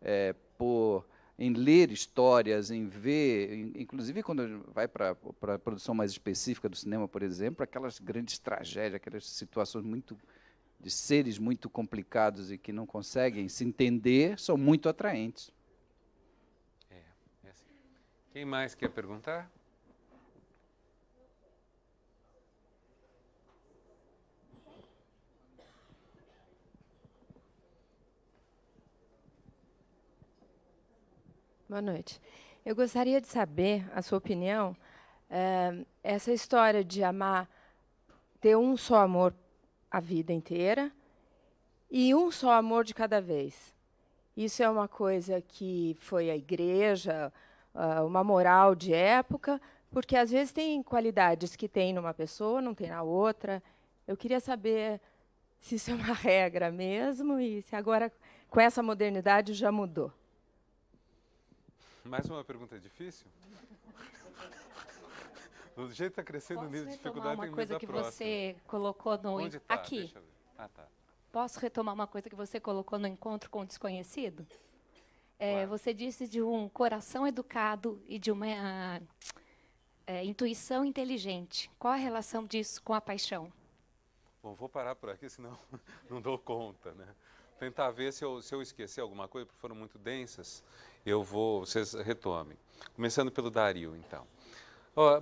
é, por em ler histórias, em ver, inclusive quando vai para a produção mais específica do cinema, por exemplo, aquelas grandes tragédias, aquelas situações muito de seres muito complicados e que não conseguem se entender, são muito atraentes. É, é assim. Quem mais quer perguntar? Boa noite. Eu gostaria de saber a sua opinião. É, essa história de amar, ter um só amor a vida inteira e um só amor de cada vez. Isso é uma coisa que foi a igreja, ah, uma moral de época, porque às vezes tem qualidades que tem numa pessoa, não tem na outra. Eu queria saber se isso é uma regra mesmo e se agora, com essa modernidade, já mudou. Mais uma pergunta difícil? Do jeito que está crescendo o nível de dificuldade, uma coisa que próxima. você colocou no Onde tá? aqui. Ah, tá. Posso retomar uma coisa que você colocou no encontro com o desconhecido? É, você disse de um coração educado e de uma é, intuição inteligente. Qual a relação disso com a paixão? Bom, vou parar por aqui, senão não dou conta, né? Tentar ver se eu, se eu esqueci alguma coisa, porque foram muito densas eu vou, vocês retomem. Começando pelo Dario, então.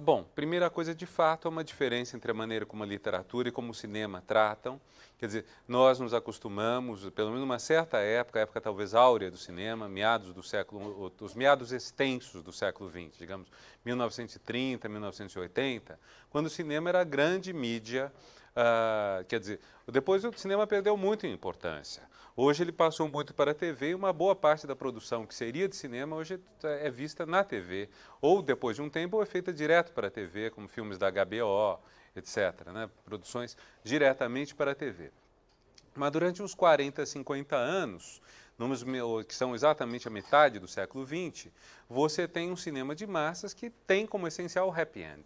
bom, primeira coisa, de fato, há uma diferença entre a maneira como a literatura e como o cinema tratam. Quer dizer, nós nos acostumamos, pelo menos numa certa época, época talvez áurea do cinema, meados do século, os meados extensos do século XX, digamos, 1930, 1980, quando o cinema era a grande mídia. Uh, quer dizer, depois o cinema perdeu muito em importância. Hoje ele passou muito para a TV e uma boa parte da produção que seria de cinema hoje é vista na TV. Ou depois de um tempo é feita direto para a TV, como filmes da HBO, etc. Né? Produções diretamente para a TV. Mas durante uns 40, 50 anos, números que são exatamente a metade do século XX, você tem um cinema de massas que tem como essencial o happy end.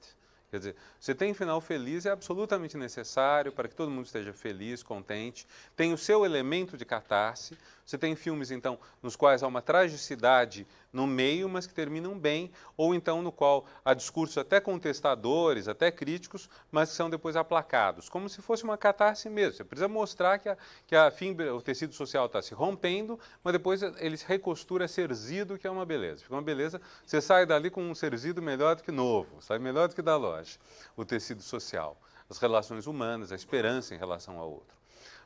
Quer dizer, você tem final feliz, é absolutamente necessário para que todo mundo esteja feliz, contente, tem o seu elemento de catarse, você tem filmes, então, nos quais há uma tragicidade no meio, mas que terminam bem, ou então no qual há discursos até contestadores, até críticos, mas que são depois aplacados, como se fosse uma catarse mesmo. Você precisa mostrar que, a, que a o tecido social está se rompendo, mas depois ele se recostura serzido, que é uma beleza. Fica uma beleza, você sai dali com um serzido melhor do que novo, sai melhor do que da loja, o tecido social, as relações humanas, a esperança em relação ao outro.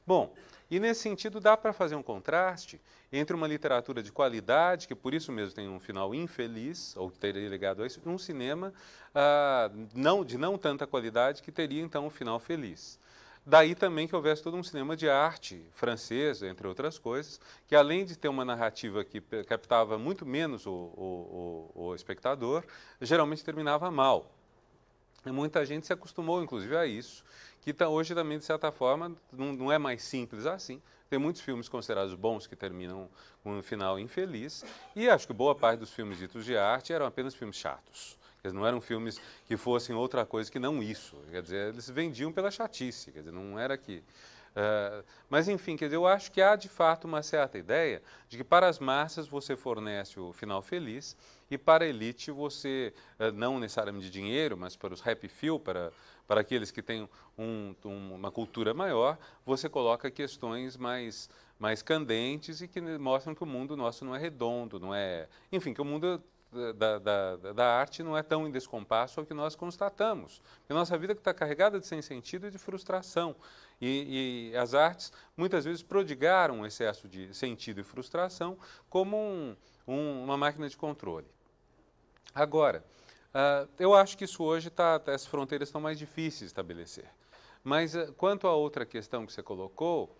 Bom, e nesse sentido dá para fazer um contraste entre uma literatura de qualidade, que por isso mesmo tem um final infeliz, ou teria ligado a isso, e um cinema ah, não, de não tanta qualidade, que teria então um final feliz. Daí também que houvesse todo um cinema de arte francesa, entre outras coisas, que além de ter uma narrativa que captava muito menos o, o, o, o espectador, geralmente terminava mal. E muita gente se acostumou, inclusive, a isso que tá hoje também, de certa forma, não, não é mais simples assim. Tem muitos filmes considerados bons que terminam com um final infeliz, e acho que boa parte dos filmes ditos de arte eram apenas filmes chatos. Eles não eram filmes que fossem outra coisa que não isso. Quer dizer, eles vendiam pela chatice, quer dizer, não era que. Uh, ah, mas, enfim, quer dizer, eu acho que há de fato uma certa ideia de que para as massas você fornece o final feliz e para a elite, você, eh, não necessariamente de dinheiro, mas para os happy few, para, para aqueles que têm um, um, uma cultura maior, você coloca questões mais, mais candentes e que mostram que o mundo nosso não é redondo, não é. Enfim, que o mundo da, da, da, arte não é tão em descompasso ao que nós constatamos. que nossa vida está carregada de sem sentido e de frustração. E, e, as artes muitas vezes prodigaram o excesso de sentido e frustração como um, um, uma máquina de controle. Agora, uh, eu acho que isso hoje está, tá, as fronteiras estão mais difíceis de estabelecer. Mas uh, quanto à outra questão que você colocou,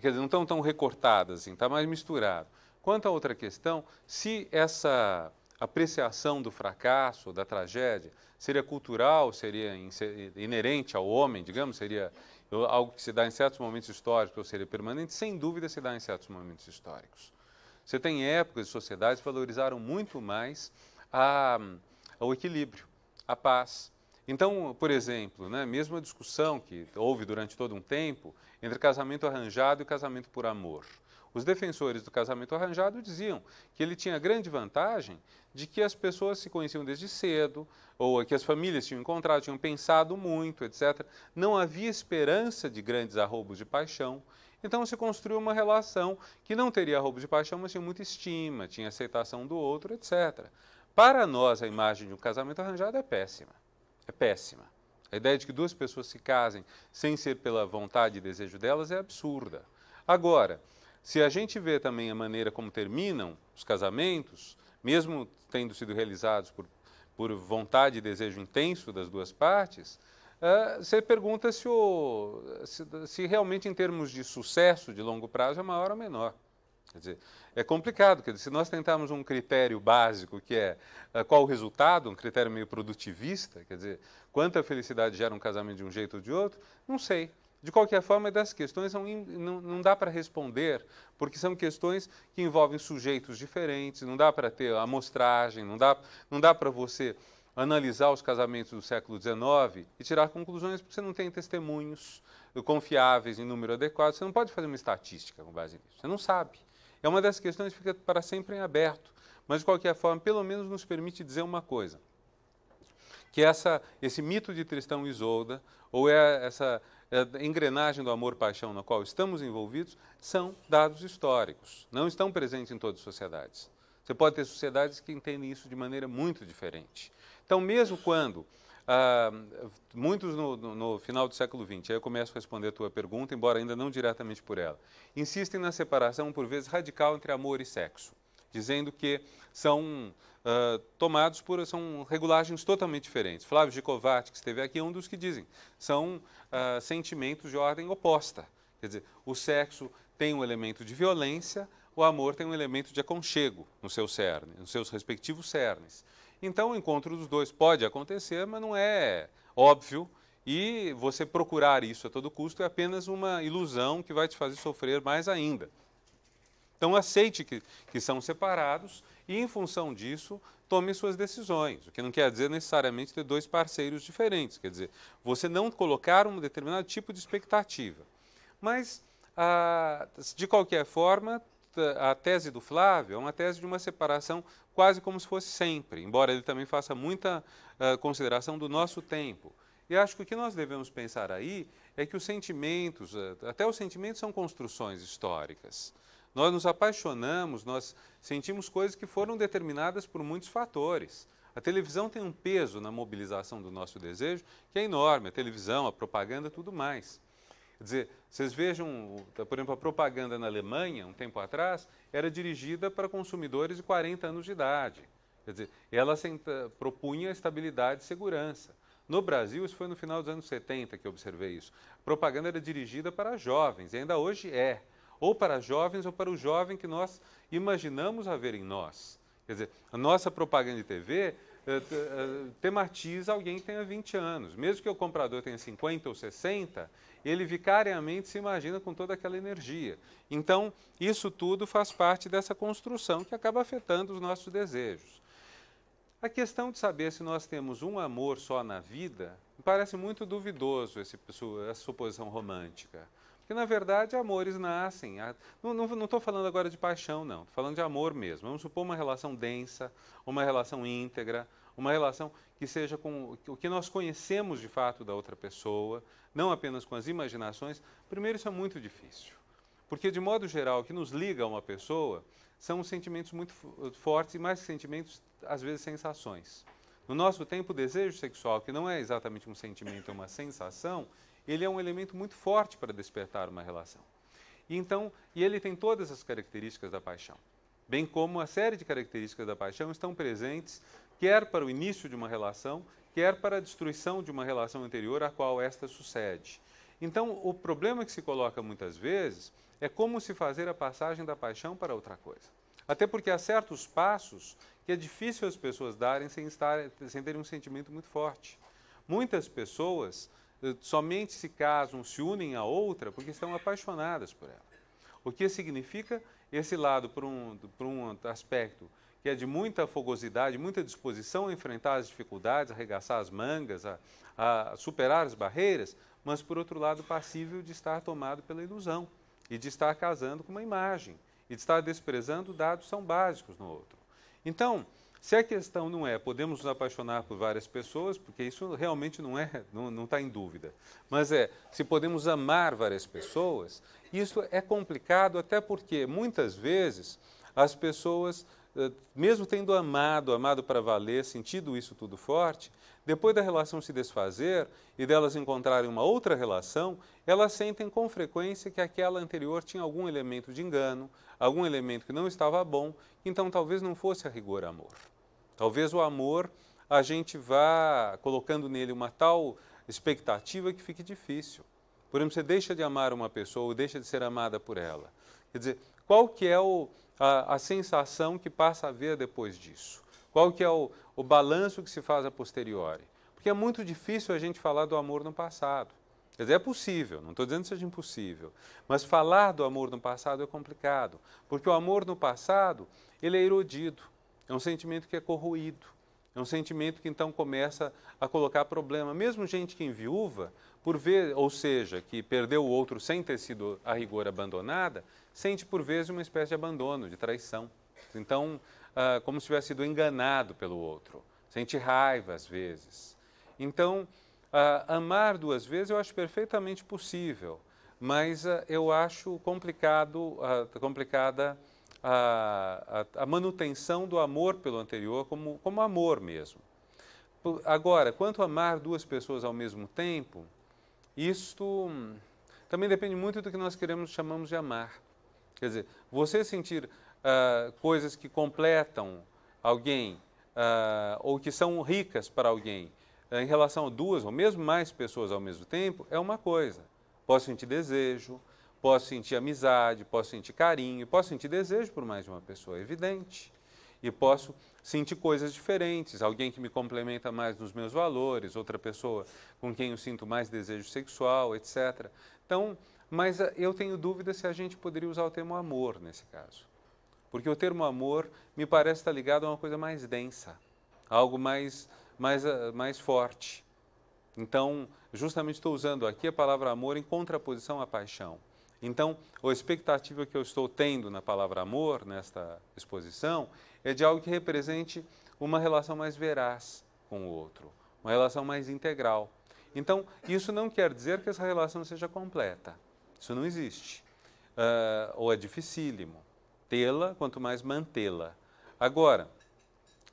quer dizer, não estão tão recortadas, assim, está mais misturado. Quanto à outra questão, se essa apreciação do fracasso, da tragédia, seria cultural, seria inerente ao homem, digamos, seria algo que se dá em certos momentos históricos ou seria permanente, sem dúvida se dá em certos momentos históricos. Você tem épocas e sociedades que valorizaram muito mais a, ao equilíbrio, à paz. Então, por exemplo, né, mesmo a discussão que houve durante todo um tempo entre casamento arranjado e casamento por amor. Os defensores do casamento arranjado diziam que ele tinha grande vantagem de que as pessoas se conheciam desde cedo, ou que as famílias tinham encontrado, tinham pensado muito, etc. Não havia esperança de grandes arroubos de paixão. Então se construiu uma relação que não teria arrobo de paixão, mas tinha muita estima, tinha aceitação do outro, etc. Para nós, a imagem de um casamento arranjado é péssima. É péssima. A ideia de que duas pessoas se casem sem ser pela vontade e desejo delas é absurda. Agora, se a gente vê também a maneira como terminam os casamentos, mesmo tendo sido realizados por, por vontade e desejo intenso das duas partes, uh, você pergunta se, o, se, se realmente, em termos de sucesso de longo prazo, é maior ou menor quer Dizer, é complicado, quer dizer, se nós tentarmos um critério básico, que é ah, qual o resultado, um critério meio produtivista, quer dizer, quanta felicidade gera um casamento de um jeito ou de outro, não sei. De qualquer forma, é das questões não, não, não dá para responder, porque são questões que envolvem sujeitos diferentes, não dá para ter amostragem, não dá, não dá para você analisar os casamentos do século XIX e tirar conclusões, porque você não tem testemunhos confiáveis em número adequado, você não pode fazer uma estatística com base nisso, você não sabe. É uma dessas questões que fica para sempre em aberto, mas de qualquer forma, pelo menos nos permite dizer uma coisa: que essa, esse mito de Tristão e Isolda, ou é essa é, engrenagem do amor-paixão na qual estamos envolvidos, são dados históricos, não estão presentes em todas as sociedades. Você pode ter sociedades que entendem isso de maneira muito diferente. Então, mesmo quando ah, muitos no, no, no, final do século XX, aí eu começo a responder a tua pergunta, embora ainda não diretamente por ela, insistem na separação, por vezes, radical entre amor e sexo, dizendo que são ah, tomados por, são regulagens totalmente diferentes. Flávio Gicovati, que esteve aqui, é um dos que dizem, são ah, sentimentos de ordem oposta. Quer dizer, o sexo tem um elemento de violência, o amor tem um elemento de aconchego no seu cerne, nos seus respectivos cernes. Então, o encontro dos dois pode acontecer, mas não é óbvio. E você procurar isso a todo custo é apenas uma ilusão que vai te fazer sofrer mais ainda. Então, aceite que, que são separados e, em função disso, tome suas decisões. O que não quer dizer necessariamente ter dois parceiros diferentes. Quer dizer, você não colocar um determinado tipo de expectativa. Mas, ah, de qualquer forma, a tese do Flávio é uma tese de uma separação quase como se fosse sempre, embora ele também faça muita uh, consideração do nosso tempo. E acho que o que nós devemos pensar aí é que os sentimentos, ah, até os sentimentos são construções históricas. Nós nos apaixonamos, nós sentimos coisas que foram determinadas por muitos fatores. A televisão tem um peso na mobilização do nosso desejo que é enorme, a televisão, a propaganda, tudo mais. Quer dizer, vocês vejam, por exemplo, a propaganda na Alemanha, um tempo atrás, era dirigida para consumidores de 40 anos de idade. Quer dizer, ela senta, propunha estabilidade e segurança. No Brasil, isso foi no final dos anos 70 que eu observei isso. A propaganda era dirigida para jovens, e ainda hoje é. Ou para jovens ou para o jovem que nós imaginamos haver em nós. Quer dizer, a nossa propaganda de TV eh, eh, tematiza alguém que tenha 20 anos. Mesmo que o comprador tenha 50 ou 60, ele vicariamente se imagina com toda aquela energia. Então, isso tudo faz parte dessa construção que acaba afetando os nossos desejos. A questão de saber se nós temos um amor só na vida, parece muito duvidoso esse, essa suposição romântica. Porque, na verdade, amores nascem. Não estou falando agora de paixão, não. Estou falando de amor mesmo. Vamos supor uma relação densa, uma relação íntegra, uma relação que seja com o que nós conhecemos de fato da outra pessoa, não apenas com as imaginações. Primeiro, isso é muito difícil. Porque, de modo geral, o que nos liga a uma pessoa são sentimentos muito fortes e mais que sentimentos, às vezes, sensações. No nosso tempo, o desejo sexual, que não é exatamente um sentimento, é uma sensação, ele é um elemento muito forte para despertar uma relação. E então, e ele tem todas as características da paixão, bem como uma série de características da paixão estão presentes quer para o início de uma relação, quer para a destruição de uma relação anterior à qual esta sucede. Então, o problema que se coloca muitas vezes é como se fazer a passagem da paixão para outra coisa. Até porque há certos passos que é difícil as pessoas darem sem, estar, sem terem um sentimento muito forte. Muitas pessoas eh, somente se casam, se unem a outra porque estão apaixonadas por ela. O que significa esse lado, por um, por um aspecto que é de muita fogosidade, muita disposição a enfrentar as dificuldades, arregaçar as mangas, a, a superar as barreiras, mas por outro lado passível de estar tomado pela ilusão e de estar casando com uma imagem e de estar desprezando dados tão básicos no outro. Então, se a questão não é, podemos nos apaixonar por várias pessoas, porque isso realmente não é, não está em dúvida. Mas é, se podemos amar várias pessoas, isso é complicado até porque muitas vezes as pessoas, eh, mesmo tendo amado, amado para valer, sentido isso tudo forte, depois da relação se desfazer e delas encontrarem uma outra relação, elas sentem com frequência que aquela anterior tinha algum elemento de engano, algum elemento que não estava bom, então talvez não fosse a rigor amor. Talvez o amor a gente vá colocando nele uma tal expectativa que fique difícil. Por exemplo, você deixa de amar uma pessoa ou deixa de ser amada por ela. Quer dizer, qual que é o, a, a sensação que passa a haver depois disso? Qual que é o, o balanço que se faz a posteriori? Porque é muito difícil a gente falar do amor no passado. Quer dizer, é possível, não estou dizendo que seja impossível, mas falar do amor no passado é complicado, porque o amor no passado, ele é erodido, é um sentimento que é corroído, é um sentimento que então começa a colocar problema. Mesmo gente que enviúva, por ver, ou seja, que perdeu o outro sem ter sido a rigor abandonada, sente por vezes uma espécie de abandono, de traição. Então, ah, como se tivesse sido enganado pelo outro. Sente raiva às vezes. Então, ah, amar duas vezes eu acho perfeitamente possível, mas ah, eu acho complicado, complicada a, a, a, manutenção do amor pelo anterior como, como amor mesmo. Agora, quanto a amar duas pessoas ao mesmo tempo, isto hum, também depende muito do que nós queremos chamamos de amar. Quer dizer, você sentir uh, coisas que completam alguém uh, ou que são ricas para alguém ah, em relação a duas ou mesmo mais pessoas ao mesmo tempo é uma coisa. Posso sentir desejo, posso sentir amizade, posso sentir carinho, posso sentir desejo por mais de uma pessoa, é evidente. E posso sentir coisas diferentes, alguém que me complementa mais nos meus valores, outra pessoa com quem eu sinto mais desejo sexual, etc. Então, mas eu tenho dúvida se a gente poderia usar o termo amor nesse caso. Porque o termo amor me parece estar ligado a uma coisa mais densa, algo mais, mais, ah, mais forte. Então, justamente estou usando aqui a palavra amor em contraposição à paixão. Então, a expectativa que eu estou tendo na palavra amor, nesta exposição, é de algo que represente uma relação mais veraz com o outro, uma relação mais integral. Então, isso não quer dizer que essa relação seja completa. Isso não existe. Uh, ou é dificílimo tê-la, quanto mais mantê-la. Agora,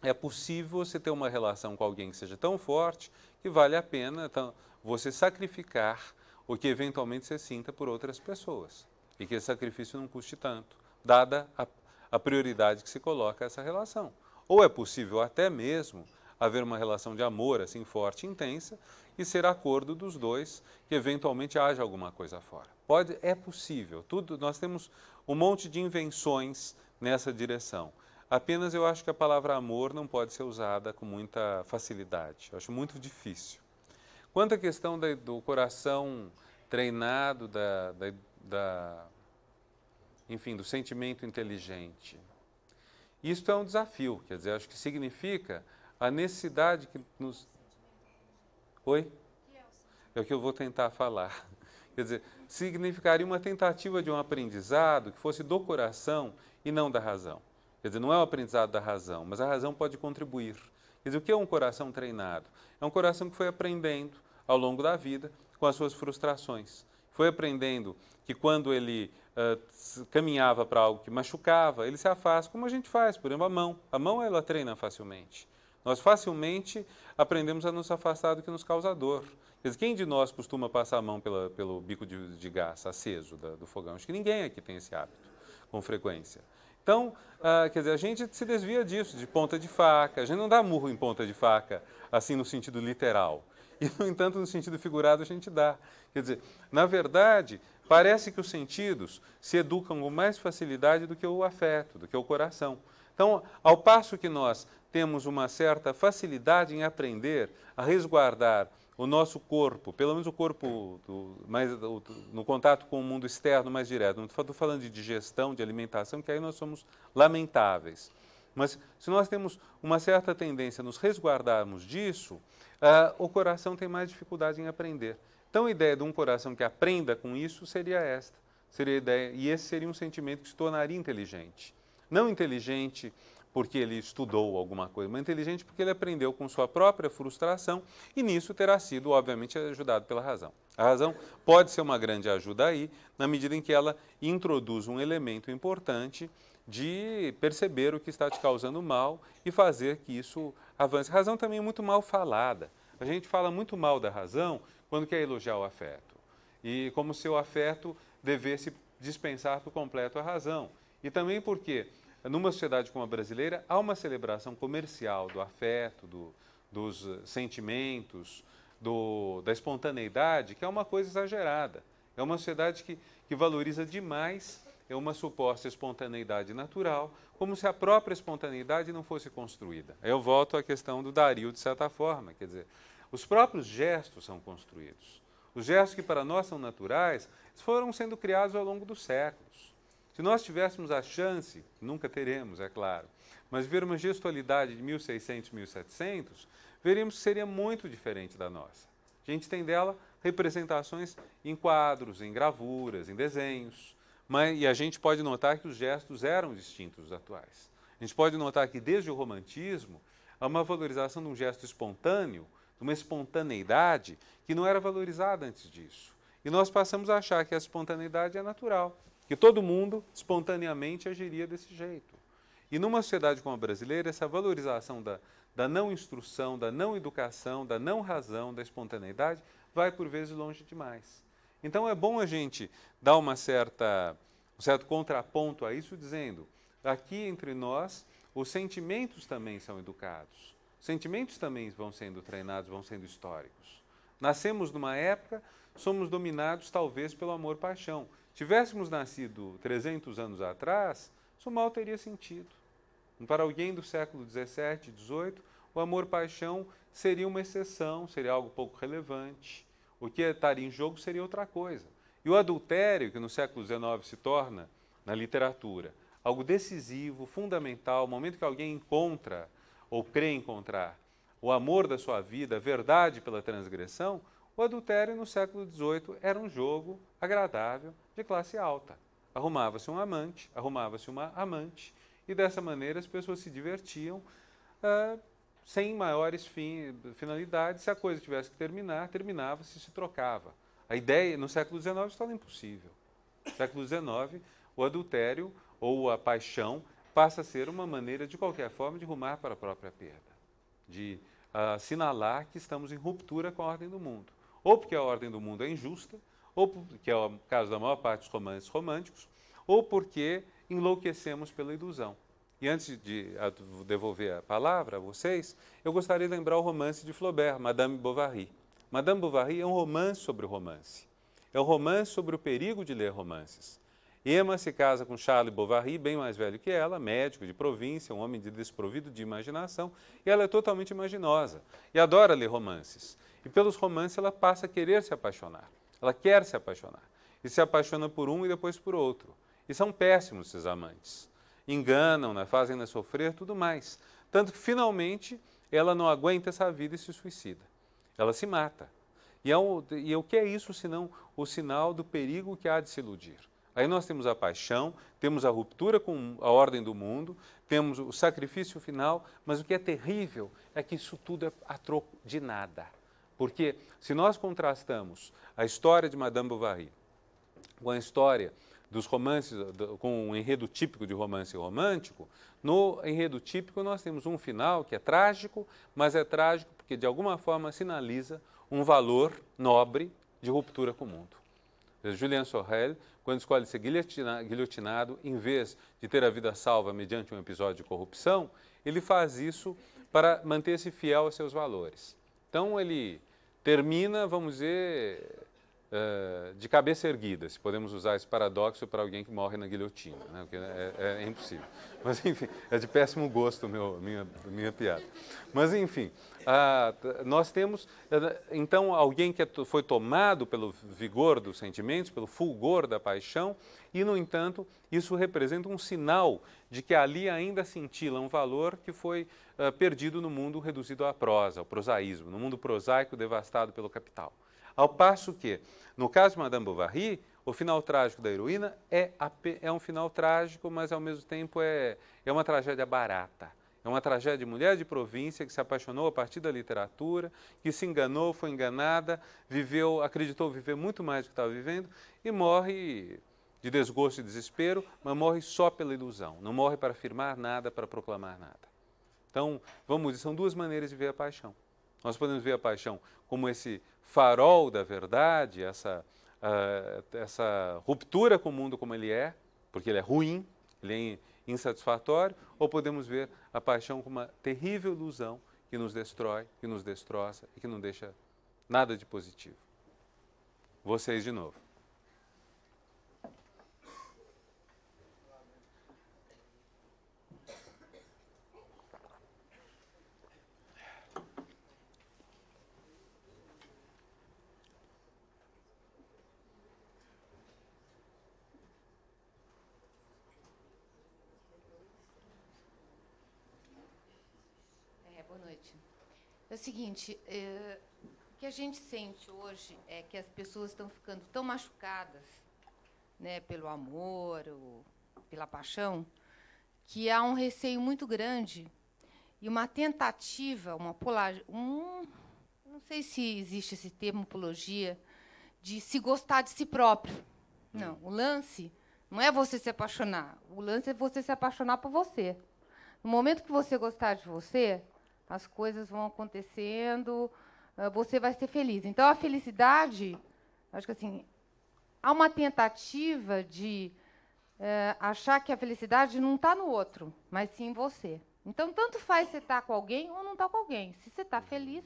é possível você ter uma relação com alguém que seja tão forte que vale a pena então, você sacrificar o que eventualmente você sinta por outras pessoas. E que esse sacrifício não custe tanto, dada a, a prioridade que se coloca a essa relação. Ou é possível até mesmo haver uma relação de amor assim forte e intensa e ser acordo dos dois que eventualmente haja alguma coisa fora. Pode, é possível. Tudo, nós temos um monte de invenções nessa direção. Apenas eu acho que a palavra amor não pode ser usada com muita facilidade. Eu acho muito difícil. Quanto à questão da, do coração treinado, da, da, da, enfim, do sentimento inteligente, isto é um desafio. Quer dizer, acho que significa a necessidade que nos. Oi? É, é o que eu vou tentar falar. Quer dizer, significaria uma tentativa de um aprendizado que fosse do coração e não da razão. Quer dizer, não é o aprendizado da razão, mas a razão pode contribuir. Quer dizer, o que é um coração treinado? É um coração que foi aprendendo ao longo da vida com as suas frustrações. Foi aprendendo que quando ele uh, caminhava para algo que machucava, ele se afasta, como a gente faz, por exemplo, a mão. A mão ela treina facilmente. Nós facilmente aprendemos a nos afastar do que nos causa dor. Quem de nós costuma passar a mão pela, pelo bico de, de gás aceso da, do fogão? Acho que ninguém aqui tem esse hábito, com frequência. Então, ah, quer dizer, a gente se desvia disso, de ponta de faca. A gente não dá murro em ponta de faca, assim no sentido literal. E, no entanto, no sentido figurado, a gente dá. Quer dizer, na verdade, parece que os sentidos se educam com mais facilidade do que o afeto, do que o coração. Então, ao passo que nós temos uma certa facilidade em aprender a resguardar o nosso corpo, pelo menos o corpo do, mais, do, no contato com o mundo externo mais direto, não estou falando de digestão, de alimentação, que aí nós somos lamentáveis. Mas se nós temos uma certa tendência a nos resguardarmos disso, ah, o coração tem mais dificuldade em aprender. Então a ideia de um coração que aprenda com isso seria esta. Seria ideia, e esse seria um sentimento que se tornaria inteligente. Não inteligente porque ele estudou alguma coisa, mas inteligente porque ele aprendeu com sua própria frustração e nisso terá sido, obviamente, ajudado pela razão. A razão pode ser uma grande ajuda aí, na medida em que ela introduz um elemento importante de perceber o que está te causando mal e fazer que isso avance. A razão também é muito mal falada. A gente fala muito mal da razão quando quer elogiar o afeto. E como se o afeto devesse dispensar por completo a razão. E também porque numa sociedade como a brasileira, há uma celebração comercial do afeto, do, dos eh, sentimentos, do, da espontaneidade, que é uma coisa exagerada. É uma sociedade que, que valoriza demais é uma suposta espontaneidade natural, como se a própria espontaneidade não fosse construída. Eu volto à questão do Dario, de certa forma, quer dizer, os próprios gestos são construídos. Os gestos que para nós são naturais foram sendo criados ao longo dos séculos. Se nós tivéssemos a chance, nunca teremos, é claro, mas ver uma gestualidade de 1600, 1700, veríamos que seria muito diferente da nossa. A gente tem dela representações em quadros, em gravuras, em desenhos, mas, e a gente pode notar que os gestos eram distintos dos atuais. A gente pode notar que desde o romantismo há uma valorização de um gesto espontâneo, de uma espontaneidade que não era valorizada antes disso. E nós passamos a achar que a espontaneidade é natural, que todo mundo espontaneamente agiria desse jeito. E numa sociedade como a brasileira, essa valorização da, da não instrução, da não educação, da não razão, da espontaneidade, vai por vezes longe demais. Então é bom a gente dar uma certa, um certo contraponto a isso, dizendo: aqui entre nós, os sentimentos também são educados. Sentimentos também vão sendo treinados, vão sendo históricos. Nascemos numa época, somos dominados talvez pelo amor-paixão. Tivéssemos nascido 300 anos atrás, isso mal teria sentido. Para alguém do século XVII, XVIII, o amor-paixão seria uma exceção, seria algo pouco relevante. O que estaria em jogo seria outra coisa. E o adultério, que no século XIX se torna, na literatura, algo decisivo, fundamental, o momento que alguém encontra ou crê encontrar o amor da sua vida, a verdade pela transgressão, o adultério no século XVIII era um jogo agradável de classe alta. Arrumava-se um amante, arrumava-se uma amante, e dessa maneira as pessoas se divertiam uh, sem maiores fim, finalidades. Se a coisa tivesse que terminar, terminava-se se trocava. A ideia, no século XIX, estava impossível. No século XIX, o adultério ou a paixão passa a ser uma maneira, de qualquer forma, de rumar para a própria perda, de uh, assinalar que estamos em ruptura com a ordem do mundo ou porque a ordem do mundo é injusta, ou porque é o caso da maior parte dos romances românticos, ou porque enlouquecemos pela ilusão. E antes de devolver a palavra a vocês, eu gostaria de lembrar o romance de Flaubert, Madame Bovary. Madame Bovary é um romance sobre o romance. É um romance sobre o perigo de ler romances. Emma se casa com Charles Bovary, bem mais velho que ela, médico de província, um homem desprovido de imaginação, e ela é totalmente imaginosa e adora ler romances. E pelos romances ela passa a querer se apaixonar. Ela quer se apaixonar. E se apaixona por um e depois por outro. E são péssimos esses amantes. Enganam-na, né? fazem-na né, sofrer, tudo mais. Tanto que finalmente ela não aguenta essa vida e se suicida. Ela se mata. E, é e é o que é isso senão o sinal do perigo que há de se iludir? Aí nós temos a paixão, temos a ruptura com a ordem do mundo, temos o sacrifício final, mas o que é terrível é que isso tudo é a troco de nada. Porque se nós contrastamos a história de Madame Bovary com a história dos romances, com o um enredo típico de romance romântico, no enredo típico nós temos um final que é trágico, mas é trágico porque de alguma forma sinaliza um valor nobre de ruptura com o mundo. Julien Sorrel, quando escolhe ser guilhotinado, em vez de ter a vida salva mediante um episódio de corrupção, ele faz isso para manter-se fiel aos seus valores. Então ele termina, vamos dizer, eh, de cabeça erguida, se podemos usar esse paradoxo para alguém que morre na guilhotina, né? porque é, é, é impossível. Mas enfim, é de péssimo gosto meu, minha, minha piada. Mas enfim, nós temos eh, então alguém que é foi tomado pelo vigor dos sentimentos, pelo fulgor da paixão e, no entanto, isso representa um sinal de que ali ainda cintila um valor que foi uh, perdido no mundo reduzido à prosa, ao prosaísmo, no mundo prosaico devastado pelo capital. Ao passo que, no caso de Madame Bovary, o final trágico da heroína é, é um final trágico, mas ao mesmo tempo é, é uma tragédia barata. É uma tragédia de mulher de província que se apaixonou a partir da literatura, que se enganou, foi enganada, viveu, acreditou viver muito mais do que estava vivendo e morre de desgosto e desespero, mas morre só pela ilusão, não morre para afirmar nada, para proclamar nada. Então, vamos são duas maneiras de ver a paixão. Nós podemos ver a paixão como esse farol da verdade, essa, uh, essa ruptura com o mundo como ele é, porque ele é ruim, ele é insatisfatório, ou podemos ver a paixão como uma terrível ilusão que nos destrói, que nos destroça e que não deixa nada de positivo. Vocês de novo. seguinte, é, o que a gente sente hoje é que as pessoas estão ficando tão machucadas né, pelo amor, ou pela paixão, que há um receio muito grande e uma tentativa, uma um, não sei se existe esse termo apologia, de se gostar de si próprio. Hum. Não, o lance não é você se apaixonar, o lance é você se apaixonar por você. No momento que você gostar de você, as coisas vão acontecendo, ah, você vai ser feliz. Então, a felicidade, acho que assim, há uma tentativa de é, achar que a felicidade não está no outro, mas sim em você. Então, tanto faz você estar tá com alguém ou não estar tá com alguém. Se você está feliz,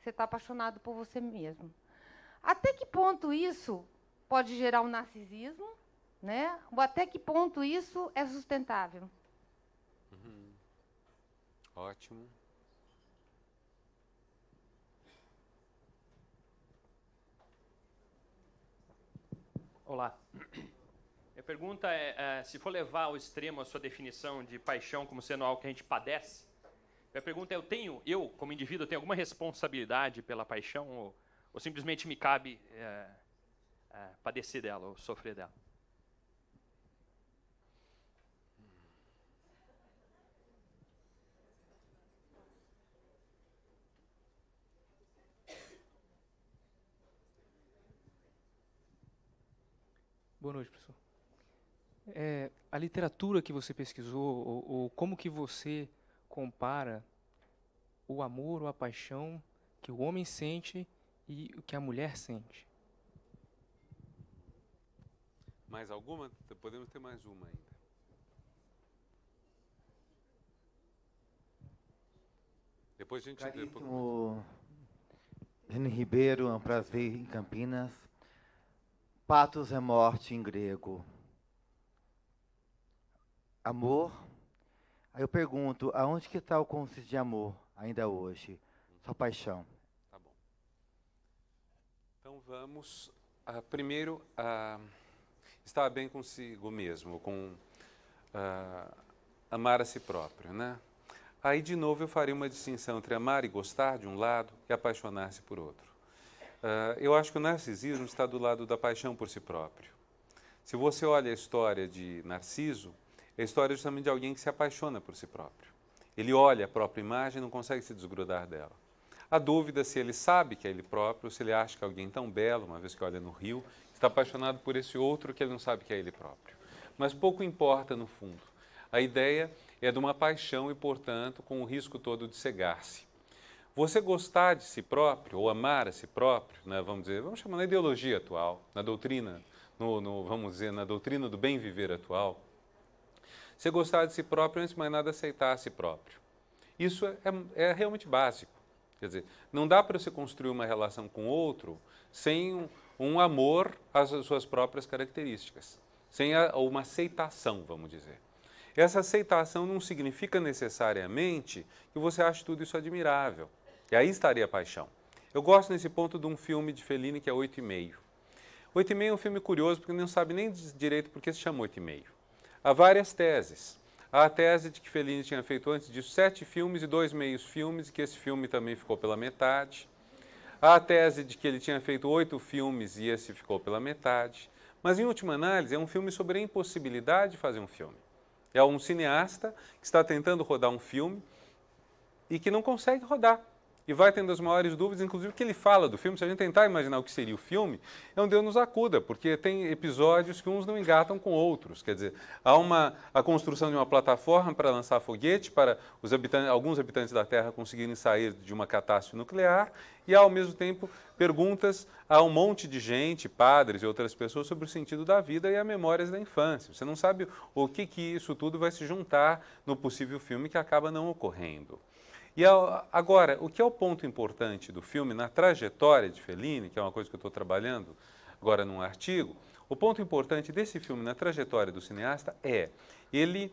você está apaixonado por você mesmo. Até que ponto isso pode gerar um narcisismo, né? Ou até que ponto isso é sustentável? Ótimo. Olá. Minha pergunta é, é, se for levar ao extremo a sua definição de paixão como sendo algo que a gente padece, minha pergunta é, eu tenho, eu como indivíduo, tenho alguma responsabilidade pela paixão ou, ou simplesmente me cabe é, é, padecer dela ou sofrer dela? Boa noite, professor. É, a literatura que você pesquisou, ou, ou como que você compara o amor ou a paixão que o homem sente e o que a mulher sente? Mais alguma? Podemos ter mais uma ainda. Depois a gente. Caríssimo depois... Ribeiro, é um prazer em Campinas. Patos é morte em grego. Amor. Aí eu pergunto, aonde que está o conceito de amor ainda hoje? Só paixão. Tá bom. Então vamos. Uh, primeiro, uh, ah, estar bem consigo mesmo, com uh, amar a si próprio, né? Aí de novo eu faria uma distinção entre amar e gostar de um lado e apaixonar-se por outro. Uh, eu acho que o narcisismo está do lado da paixão por si próprio. Se você olha a história de Narciso, é a história justamente de alguém que se apaixona por si próprio. Ele olha a própria imagem e não consegue se desgrudar dela. A dúvida é se ele sabe que é ele próprio, se ele acha que é alguém tão belo, uma vez que olha no rio, está apaixonado por esse outro que ele não sabe que é ele próprio. Mas pouco importa no fundo. A ideia é de uma paixão e, portanto, com o risco todo de cegar-se. Você gostar de si próprio ou amar a si próprio, né, vamos dizer, vamos chamar na ideologia atual, na doutrina, no, no, vamos dizer, na doutrina do bem viver atual, você gostar de si próprio, antes de mais nada, aceitar a si próprio. Isso é, é, é realmente básico. Quer dizer, não dá para você construir uma relação com outro sem um, um amor às suas próprias características, sem a, uma aceitação, vamos dizer. Essa aceitação não significa necessariamente que você ache tudo isso admirável. E aí estaria a paixão. Eu gosto nesse ponto de um filme de Fellini que é oito e meio. oito e meio é um filme curioso porque não sabe nem direito por que se chama oito e meio. Há várias teses. Há a tese de que Fellini tinha feito antes disso sete filmes e dois meios filmes, e que esse filme também ficou pela metade. Há a tese de que ele tinha feito oito filmes e esse ficou pela metade. Mas, em última análise, é um filme sobre a impossibilidade de fazer um filme. É um cineasta que está tentando rodar um filme e que não consegue rodar e vai tendo as maiores dúvidas, inclusive que ele fala do filme. Se a gente tentar imaginar o que seria o filme, é um Deus nos acuda, porque tem episódios que uns não engatam com outros. Quer dizer, há uma, a construção de uma plataforma para lançar foguete para os habitantes, alguns habitantes da Terra conseguirem sair de uma catástrofe nuclear e, ao mesmo tempo, perguntas a um monte de gente, padres e outras pessoas, sobre o sentido da vida e as memórias da infância. Você não sabe o que, que isso tudo vai se juntar no possível filme que acaba não ocorrendo. E agora, o que é o ponto importante do filme na trajetória de Fellini, que é uma coisa que eu estou trabalhando agora num artigo, o ponto importante desse filme na trajetória do cineasta é ele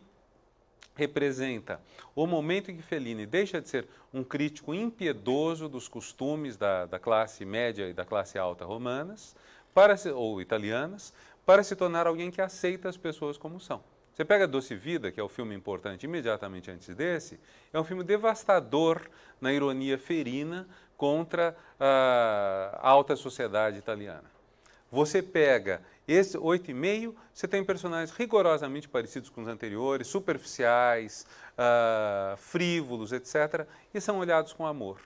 representa o momento em que Fellini deixa de ser um crítico impiedoso dos costumes da, da classe média e da classe alta romanas para se, ou italianas para se tornar alguém que aceita as pessoas como são. Você pega Doce Vida, que é o filme importante imediatamente antes desse, é um filme devastador na ironia ferina contra a alta sociedade italiana. Você pega esse 8,5, você tem personagens rigorosamente parecidos com os anteriores, superficiais, uh, frívolos, etc., e são olhados com amor.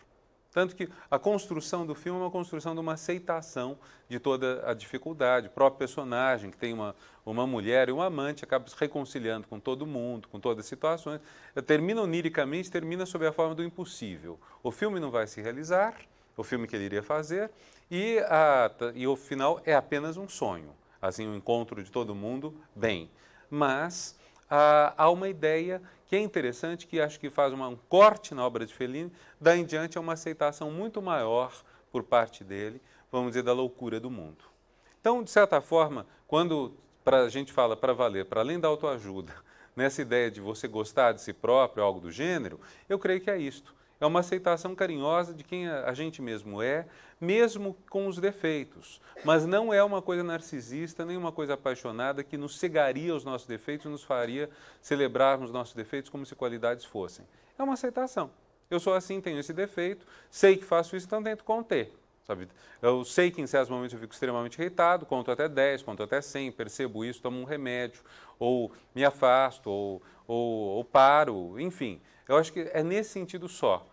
Tanto que a construção do filme é uma construção de uma aceitação de toda a dificuldade. O próprio personagem, que tem uma, uma mulher e um amante, acaba se reconciliando com todo mundo, com todas as situações. Termina oniricamente, termina sob a forma do impossível. O filme não vai se realizar, o filme que ele iria fazer, e, a, e o final é apenas um sonho. Assim, o um encontro de todo mundo, bem. Mas ah, há uma ideia que é interessante, que acho que faz um corte na obra de Fellini, daí em diante é uma aceitação muito maior por parte dele, vamos dizer, da loucura do mundo. Então, de certa forma, quando pra, a gente fala para valer, para além da autoajuda, nessa ideia de você gostar de si próprio, algo do gênero, eu creio que é isto. É uma aceitação carinhosa de quem a gente mesmo é, mesmo com os defeitos. Mas não é uma coisa narcisista, nem uma coisa apaixonada que nos cegaria os nossos defeitos e nos faria celebrarmos nossos defeitos como se qualidades fossem. É uma aceitação. Eu sou assim, tenho esse defeito, sei que faço isso, então tento conter. Sabe? Eu sei que em certos momentos eu fico extremamente irritado, conto até 10, conto até 100, percebo isso, tomo um remédio, ou me afasto, ou, ou, ou paro, enfim. Eu acho que é nesse sentido só.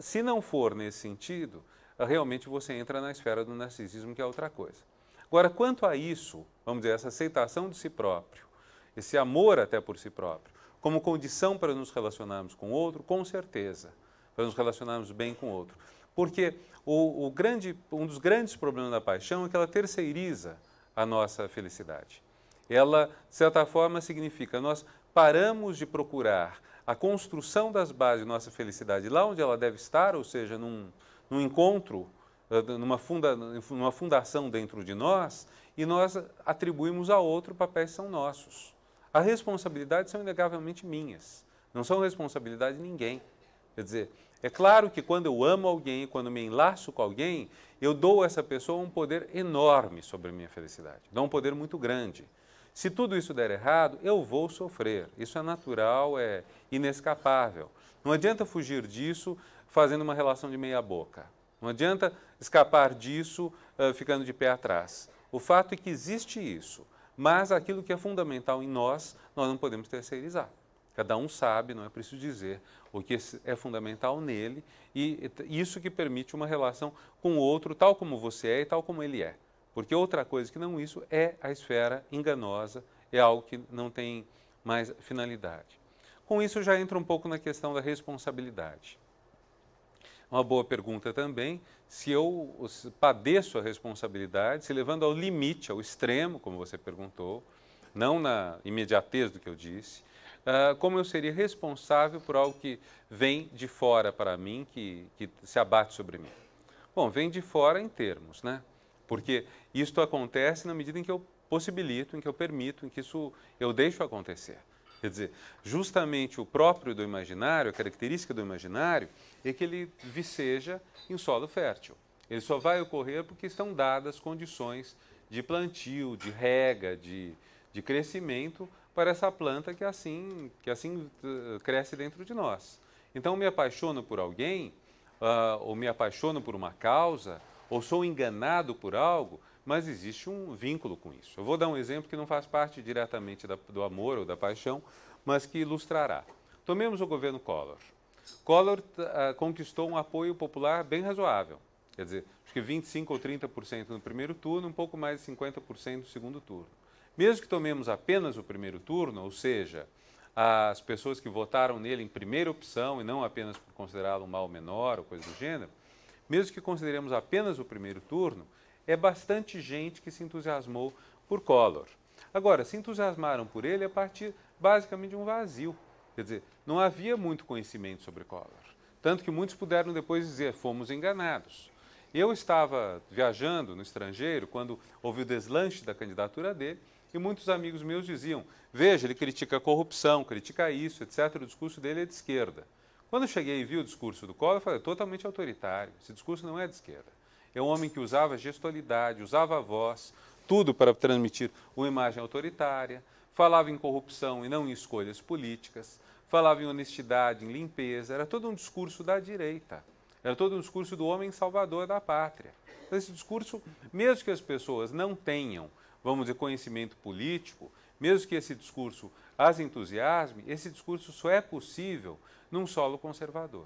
Se não for nesse sentido, eh, realmente você entra na esfera do narcisismo, que é outra coisa. Agora, quanto a isso, vamos dizer, essa aceitação de si próprio, esse amor até por si próprio, como condição para nos relacionarmos com o outro, com certeza, para nos relacionarmos bem com o outro. Porque o, o grande, um dos grandes problemas da paixão é que ela terceiriza a nossa felicidade. Ela, de certa forma, significa nós paramos de procurar a construção das bases de nossa felicidade lá onde ela deve estar, ou seja, num, num encontro, eh, numa, funda, numa fundação dentro de nós, e nós atribuímos a outro papéis que são nossos. As responsabilidades são inegavelmente minhas, não são responsabilidade de ninguém. Quer dizer, é claro que quando eu amo alguém, quando me enlaço com alguém, eu dou a essa pessoa um poder enorme sobre a minha felicidade, dou um poder muito grande. Se tudo isso der errado, eu vou sofrer. Isso é natural, é inescapável. Não adianta fugir disso fazendo uma relação de meia boca. Não adianta escapar disso uh, ficando de pé atrás. O fato é que existe isso, mas aquilo que é fundamental em nós, nós não podemos terceirizar. Cada um sabe, não é preciso dizer, o que é fundamental nele e isso que permite uma relação com o outro, tal como você é e tal como ele é. Porque outra coisa que não isso é a esfera enganosa, é algo que não tem mais finalidade. Com isso já entra um pouco na questão da responsabilidade. Uma boa pergunta também, se eu se padeço a responsabilidade, se levando ao limite, ao extremo, como você perguntou, não na imediatez do que eu disse, Uh, como eu seria responsável por algo que vem de fora para mim, que, que se abate sobre mim? Bom, vem de fora em termos, né? Porque isto acontece na medida em que eu possibilito, em que eu permito, em que isso eu deixo acontecer. Quer dizer, justamente o próprio do imaginário, a característica do imaginário, é que ele viceja em solo fértil. Ele só vai ocorrer porque estão dadas condições de plantio, de rega, de, de crescimento para essa planta que assim, que assim eh, cresce dentro de nós. Então, me apaixono por alguém, uh, ou me apaixono por uma causa, ou sou enganado por algo, mas existe um vínculo com isso. Eu vou dar um exemplo que não faz parte diretamente da, do amor ou da paixão, mas que ilustrará. Tomemos o governo Collor. Collor uh, conquistou um apoio popular bem razoável. Quer dizer, acho que 25% ou 30% no primeiro turno, um pouco mais de 50% no segundo turno. Mesmo que tomemos apenas o primeiro turno, ou seja, as pessoas que votaram nele em primeira opção e não apenas por considerá-lo um mal menor ou coisa do gênero, mesmo que consideremos apenas o primeiro turno, é bastante gente que se entusiasmou por Collor. Agora, se entusiasmaram por ele a é partir basicamente de um vazio. Quer dizer, não havia muito conhecimento sobre Collor. Tanto que muitos puderam depois dizer: fomos enganados. Eu estava viajando no estrangeiro quando houve o deslanche da candidatura dele e muitos amigos meus diziam: veja, ele critica a corrupção, critica isso, etc. O discurso dele é de esquerda. Quando eu cheguei e vi o discurso do Collor, eu falei, totalmente autoritário, esse discurso não é de esquerda. É um homem que usava gestualidade, usava a voz, tudo para transmitir uma imagem autoritária, falava em corrupção e não em escolhas políticas, falava em honestidade, em limpeza, era todo um discurso da direita, era todo um discurso do homem salvador da pátria. Então, esse discurso, mesmo que as pessoas não tenham, vamos dizer, conhecimento político, mesmo que esse discurso as entusiasme, esse discurso só é possível num solo conservador,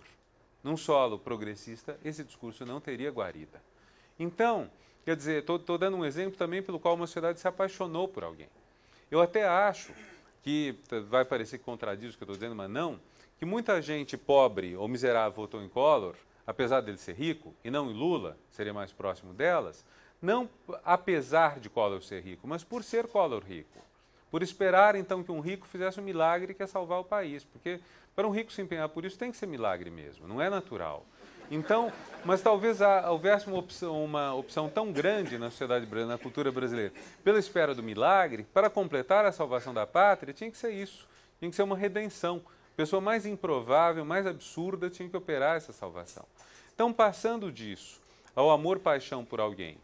num solo progressista, esse discurso não teria guarida. Então, quer dizer, estou dando um exemplo também pelo qual uma sociedade se apaixonou por alguém. Eu até acho que, vai parecer que contradiz o que eu estou dizendo, mas não, que muita gente pobre ou miserável votou em Collor, apesar dele ser rico, e não em Lula, seria mais próximo delas, não apesar de Collor ser rico, mas por ser Collor rico. Por esperar então que um rico fizesse um milagre que é salvar o país, porque para um rico se empenhar por isso tem que ser milagre mesmo, não é natural. Então, mas talvez houvesse uma opção, uma opção tão grande na sociedade brasileira, na cultura brasileira, pela espera do milagre, para completar a salvação da pátria, tinha que ser isso, tinha que ser uma redenção. A pessoa mais improvável, mais absurda, tinha que operar essa salvação. Então, passando disso ao amor-paixão por alguém,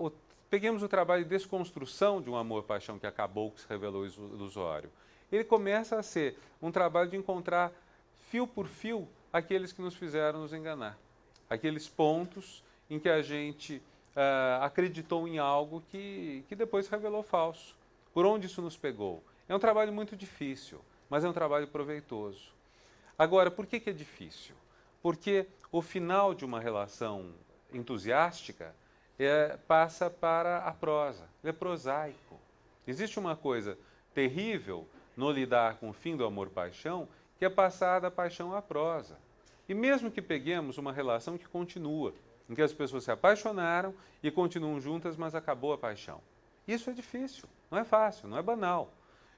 uh, o, peguemos o trabalho de desconstrução de um amor-paixão que acabou, que se revelou ilusório ele começa a ser um trabalho de encontrar fio por fio aqueles que nos fizeram nos enganar, aqueles pontos em que a gente ah, acreditou em algo que, que depois revelou falso. Por onde isso nos pegou? É um trabalho muito difícil, mas é um trabalho proveitoso. Agora, por que, que é difícil? Porque o final de uma relação entusiástica é, passa para a prosa, ele é prosaico. Existe uma coisa terrível no lidar com o fim do amor-paixão, que é passar da paixão à prosa. E mesmo que peguemos uma relação que continua, em que as pessoas se apaixonaram e continuam juntas, mas acabou a paixão. Isso é difícil, não é fácil, não é banal.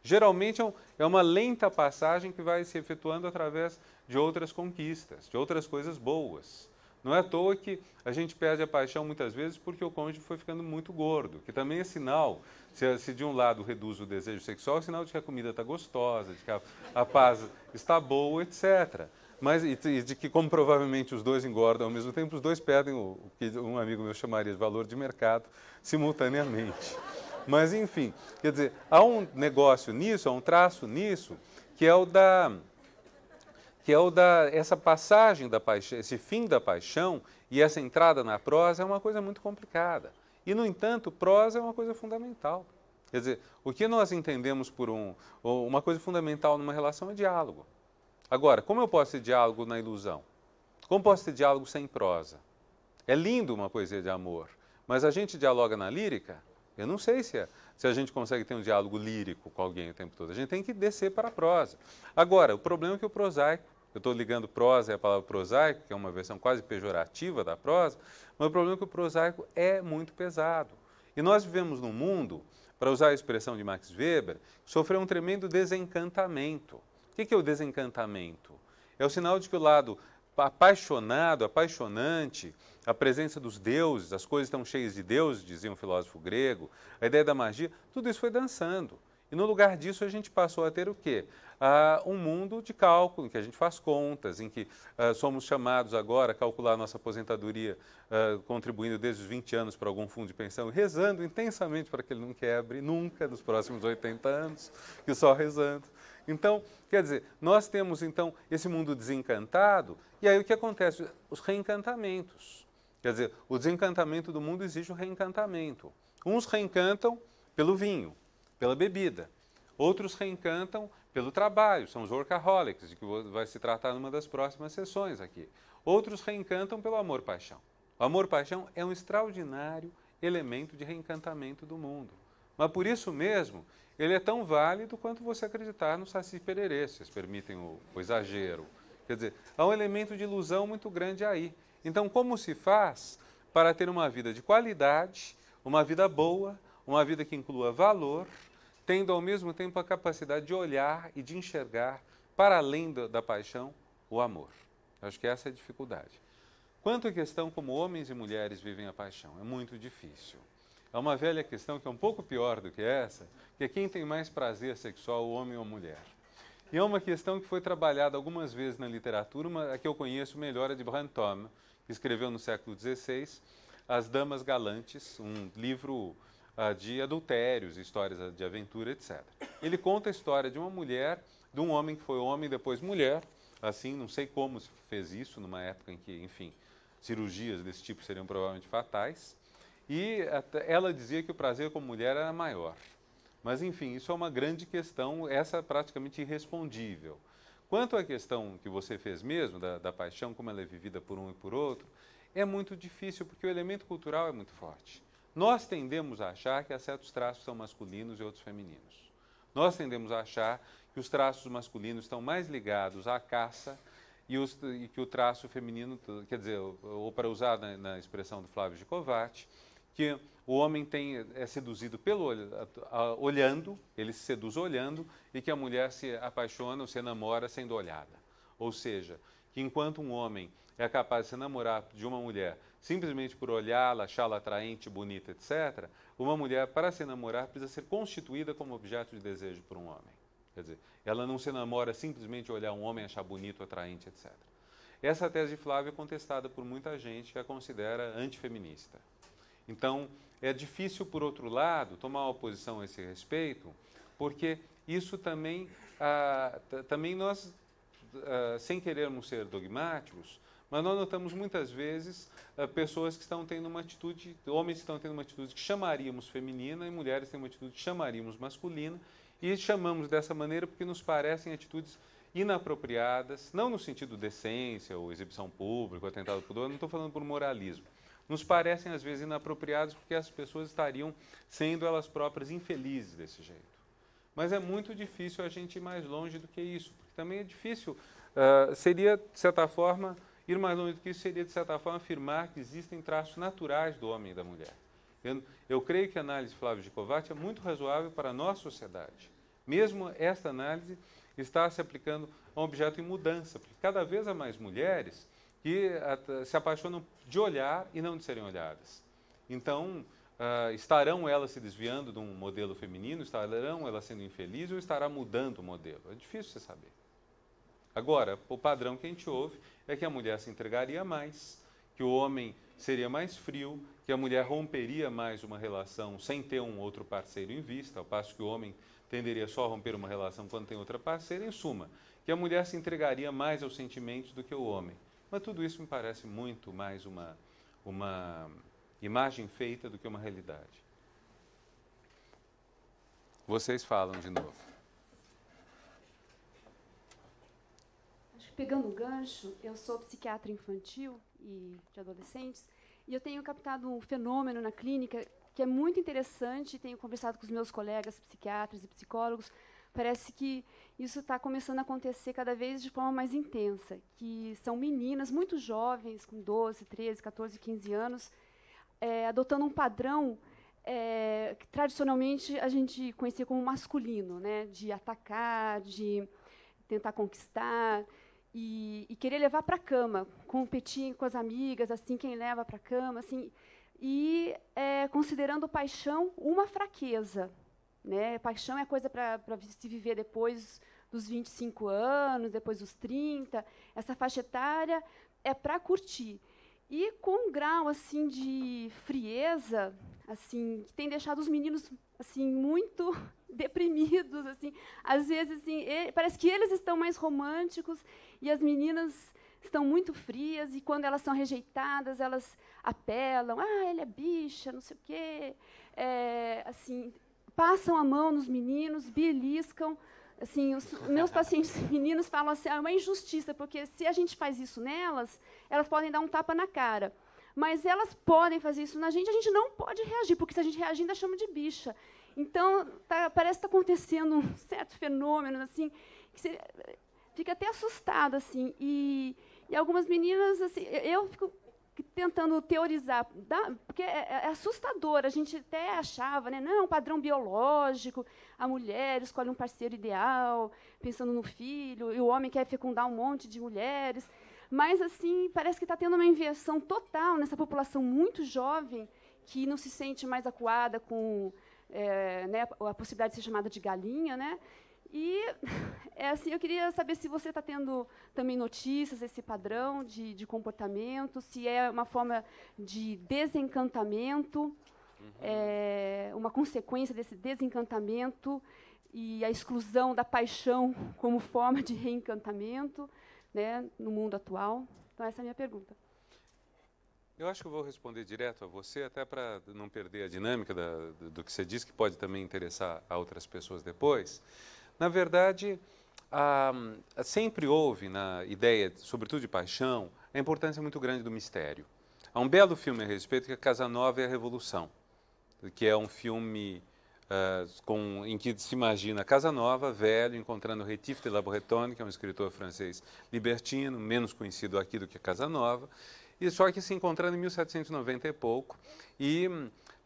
Geralmente é, é uma lenta passagem que vai se efetuando através de outras conquistas, de outras coisas boas. Não é à toa que a gente perde a paixão muitas vezes porque o cônjuge foi ficando muito gordo, que também é sinal, se, se de um lado reduz o desejo sexual, é sinal de que a comida está gostosa, de que a, a, paz está boa, etc. Mas e, de que, como provavelmente os dois engordam ao mesmo tempo, os dois perdem o, o que um amigo meu chamaria de valor de mercado simultaneamente. Mas, enfim, quer dizer, há um negócio nisso, há um traço nisso, que é o da que é o da essa passagem da paixão, esse fim da paixão e essa entrada na prosa é uma coisa muito complicada. E no entanto, prosa é uma coisa fundamental. Quer dizer, o que nós entendemos por um uma coisa fundamental numa relação é diálogo. Agora, como eu posso ter diálogo na ilusão? Como posso ter diálogo sem prosa? É lindo uma poesia de amor, mas a gente dialoga na lírica? Eu não sei se, é, se a gente consegue ter um diálogo lírico com alguém o tempo todo. A gente tem que descer para a prosa. Agora, o problema é que o prosaico eu estou ligando prosa a palavra prosaico, que é uma versão quase pejorativa da prosa, mas o problema é que o prosaico é muito pesado. E nós vivemos num mundo, para usar a expressão de Max Weber, que sofreu um tremendo desencantamento. O que é o desencantamento? É o sinal de que o lado apaixonado, apaixonante, a presença dos deuses, as coisas estão cheias de deuses, dizia um filósofo grego, a ideia da magia, tudo isso foi dançando. E no lugar disso a gente passou a ter o quê? a um mundo de cálculo, em que a gente faz contas, em que uh, somos chamados agora a calcular nossa aposentadoria, uh, contribuindo desde os 20 anos para algum fundo de pensão, rezando intensamente para que ele não quebre nunca nos próximos 80 anos, e só rezando. Então, quer dizer, nós temos então esse mundo desencantado, e aí o que acontece? Os reencantamentos. Quer dizer, o desencantamento do mundo exige o reencantamento. Uns reencantam pelo vinho, pela bebida. Outros reencantam pelo trabalho, são os workaholics, de que vai se tratar numa das próximas sessões aqui. Outros reencantam pelo amor-paixão. O amor-paixão é um extraordinário elemento de reencantamento do mundo. Mas por isso mesmo, ele é tão válido quanto você acreditar no Saci Pererê, se vocês permitem o, o exagero. Quer dizer, há um elemento de ilusão muito grande aí. Então, como se faz para ter uma vida de qualidade, uma vida boa, uma vida que inclua valor, tendo ao mesmo tempo a capacidade de olhar e de enxergar para além da, paixão o amor. Acho que essa é a dificuldade. Quanto à questão como homens e mulheres vivem a paixão, é muito difícil. É uma velha questão que é um pouco pior do que essa, que é quem tem mais prazer sexual, o homem ou a mulher. E é uma questão que foi trabalhada algumas vezes na literatura, uma, a que eu conheço melhor é de Brantôme, que escreveu no século XVI As Damas Galantes, um livro ah, de adultérios, histórias ah, de aventura, etc. Ele conta a história de uma mulher, de um homem que foi homem, depois mulher, assim, não sei como se fez isso, numa época em que, enfim, cirurgias desse tipo seriam provavelmente fatais. E ela dizia que o prazer como mulher era maior. Mas, enfim, isso é uma grande questão, essa é praticamente irrespondível. Quanto à questão que você fez mesmo, da, da paixão, como ela é vivida por um e por outro, é muito difícil, porque o elemento cultural é muito forte. Nós tendemos a achar que há certos traços são masculinos e outros femininos. Nós tendemos a achar que os traços masculinos estão mais ligados à caça e, os, e que o traço feminino, quer dizer, ou para usar na, na expressão do Flávio de Gicovati, que o homem tem, é seduzido pelo olhando, ele se seduz olhando, e que a mulher se apaixona ou se enamora sendo olhada. Ou seja, que enquanto um homem é capaz de se namorar de uma mulher simplesmente por olhá-la, achá-la atraente, bonita, etc., uma mulher, para se namorar, precisa ser constituída como objeto de desejo por um homem. Quer dizer, ela não se namora simplesmente olhar um homem, achar bonito, atraente, etc. Essa tese de Flávio é contestada por muita gente que a considera antifeminista. Então, é difícil, por outro lado, tomar uma posição a esse respeito, porque isso também, ah, também nós, ah, sem querermos ser dogmáticos, mas nós notamos muitas vezes eh, pessoas que estão tendo uma atitude, homens que estão tendo uma atitude que chamaríamos feminina e mulheres têm uma atitude que chamaríamos masculina e chamamos dessa maneira porque nos parecem atitudes inapropriadas, não no sentido decência ou exibição pública, ou atentado pudor, não estou falando por moralismo. Nos parecem às vezes inapropriados porque as pessoas estariam sendo elas próprias infelizes desse jeito. Mas é muito difícil a gente ir mais longe do que isso, porque também é difícil, uh, seria, de certa forma, Ir mais longe do que isso seria, de certa forma, afirmar que existem traços naturais do homem e da mulher. Eu, eu creio que a análise Flávio de Kovács é muito razoável para a nossa sociedade. Mesmo esta análise está se aplicando a um objeto em mudança, porque cada vez há mais mulheres que se apaixonam de olhar e não de serem olhadas. Então, Uh, estarão elas se desviando de um modelo feminino, estarão elas sendo infelizes ou estará mudando o modelo? É difícil você saber. Agora, o padrão que a gente ouve é que a mulher se entregaria mais, que o homem seria mais frio, que a mulher romperia mais uma relação sem ter um outro parceiro em vista, ao passo que o homem tenderia só a romper uma relação quando tem outra parceira, em suma, que a mulher se entregaria mais aos sentimentos do que o homem. Mas tudo isso me parece muito mais uma, uma imagem feita do que uma realidade. Vocês falam de novo. pegando o gancho, eu sou psiquiatra infantil e de adolescentes, e eu tenho captado um fenômeno na clínica que é muito interessante, tenho conversado com os meus colegas psiquiatras e psicólogos, parece que isso está começando a acontecer cada vez de forma mais intensa, que são meninas muito jovens, com 12, 13, 14, 15 anos, é, adotando um padrão é, que tradicionalmente a gente conhecia como masculino, né, de atacar, de tentar conquistar, e, e querer levar para a cama, competir com as amigas, assim quem leva para a cama, assim, e é, considerando paixão uma fraqueza. Né? Paixão é coisa para se viver depois dos 25 anos, depois dos 30. Essa faixa etária é para curtir. E com um grau assim de frieza, assim, que tem deixado os meninos assim muito deprimidos, assim. Às vezes, assim, ele, parece que eles estão mais românticos e as meninas estão muito frias e quando elas são rejeitadas, elas apelam, ah, ele é bicha, não sei o quê. É, assim, passam a mão nos meninos, beliscam. Assim, os meus pacientes meninos falam assim, ah, é uma injustiça, porque se a gente faz isso nelas, elas podem dar um tapa na cara. Mas elas podem fazer isso na gente, a gente não pode reagir, porque se a gente reagir, ainda chama de bicha. Então, tá, parece que está acontecendo um certo fenômeno, assim, que você fica até assustado, assim. E, e algumas meninas, assim, eu fico tentando teorizar, dá, porque é, é, assustador, a gente até achava, né, não, é padrão biológico, a mulher escolhe um parceiro ideal, pensando no filho, e o homem quer fecundar um monte de mulheres, mas, assim, parece que está tendo uma inversão total nessa população muito jovem, que não se sente mais acuada com é, né, a possibilidade de ser chamada de galinha, né? E é assim, eu queria saber se você está tendo também notícias desse padrão de, de, comportamento, se é uma forma de desencantamento, uhum. é, uma consequência desse desencantamento e a exclusão da paixão como forma de reencantamento né, no mundo atual. Então, essa é a minha pergunta. Eu acho que eu vou responder direto a você, até para não perder a dinâmica da, do que você disse, que pode também interessar a outras pessoas depois. Na verdade, a, a, sempre houve na ideia, sobretudo de paixão, a importância muito grande do mistério. Há um belo filme a respeito que é Casanova e a Revolução, que é um filme Uh, com, em que se imagina Casanova, velho, encontrando Retif de La que é um escritor francês libertino, menos conhecido aqui do que Casanova, e só que se encontrando em 1790 e pouco e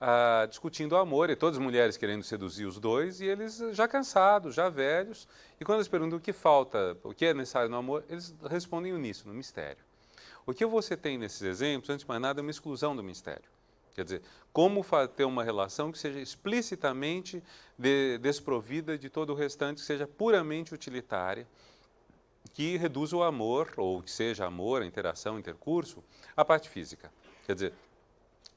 ah, discutindo o amor e todas as mulheres querendo seduzir os dois e eles já cansados, já velhos. E quando eles perguntam o que falta, o que é necessário no amor, eles respondem no mistério. O que você tem nesses exemplos, antes de mais nada, é uma exclusão do mistério. Quer dizer, como ter uma relação que seja explicitamente de, desprovida de todo o restante, que seja puramente utilitária, que reduz o amor, ou que seja amor, interação, intercurso, à parte física. Quer dizer,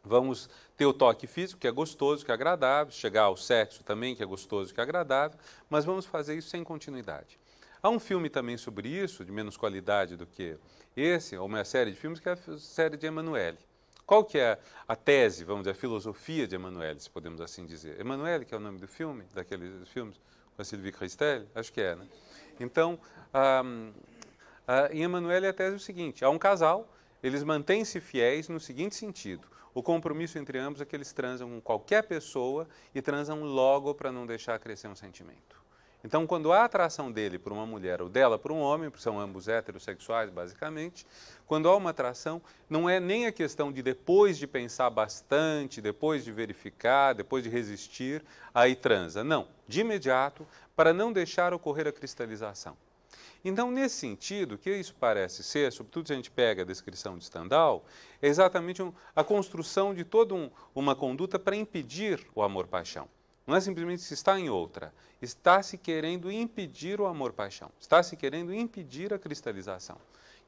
vamos ter o toque físico, que é gostoso, que é agradável, chegar ao sexo também, que é gostoso, que é agradável, mas vamos fazer isso sem continuidade. Há um filme também sobre isso, de menos qualidade do que esse, ou uma série de filmes, que é a série de Emanuele. Qual que é a tese, vamos dizer, a filosofia de Emanuele, se podemos assim dizer? Emanuele, que é o nome do filme, daqueles filmes, com a Sylvie Christel? Acho que é, né? Então, um, em Emanuele, é a tese é o seguinte: há um casal, eles mantêm-se fiéis no seguinte sentido. O compromisso entre ambos é que eles transam com qualquer pessoa e transam logo para não deixar crescer um sentimento. Então, quando há atração dele por uma mulher ou dela por um homem, porque são ambos heterossexuais, basicamente, quando há uma atração, não é nem a questão de depois de pensar bastante, depois de verificar, depois de resistir, aí transa. Não. De imediato, para não deixar ocorrer a cristalização. Então, nesse sentido, o que isso parece ser, sobretudo se a gente pega a descrição de Stendhal, é exatamente um, a construção de toda um, uma conduta para impedir o amor-paixão. Não é simplesmente se está em outra, está se querendo impedir o amor-paixão, está se querendo impedir a cristalização.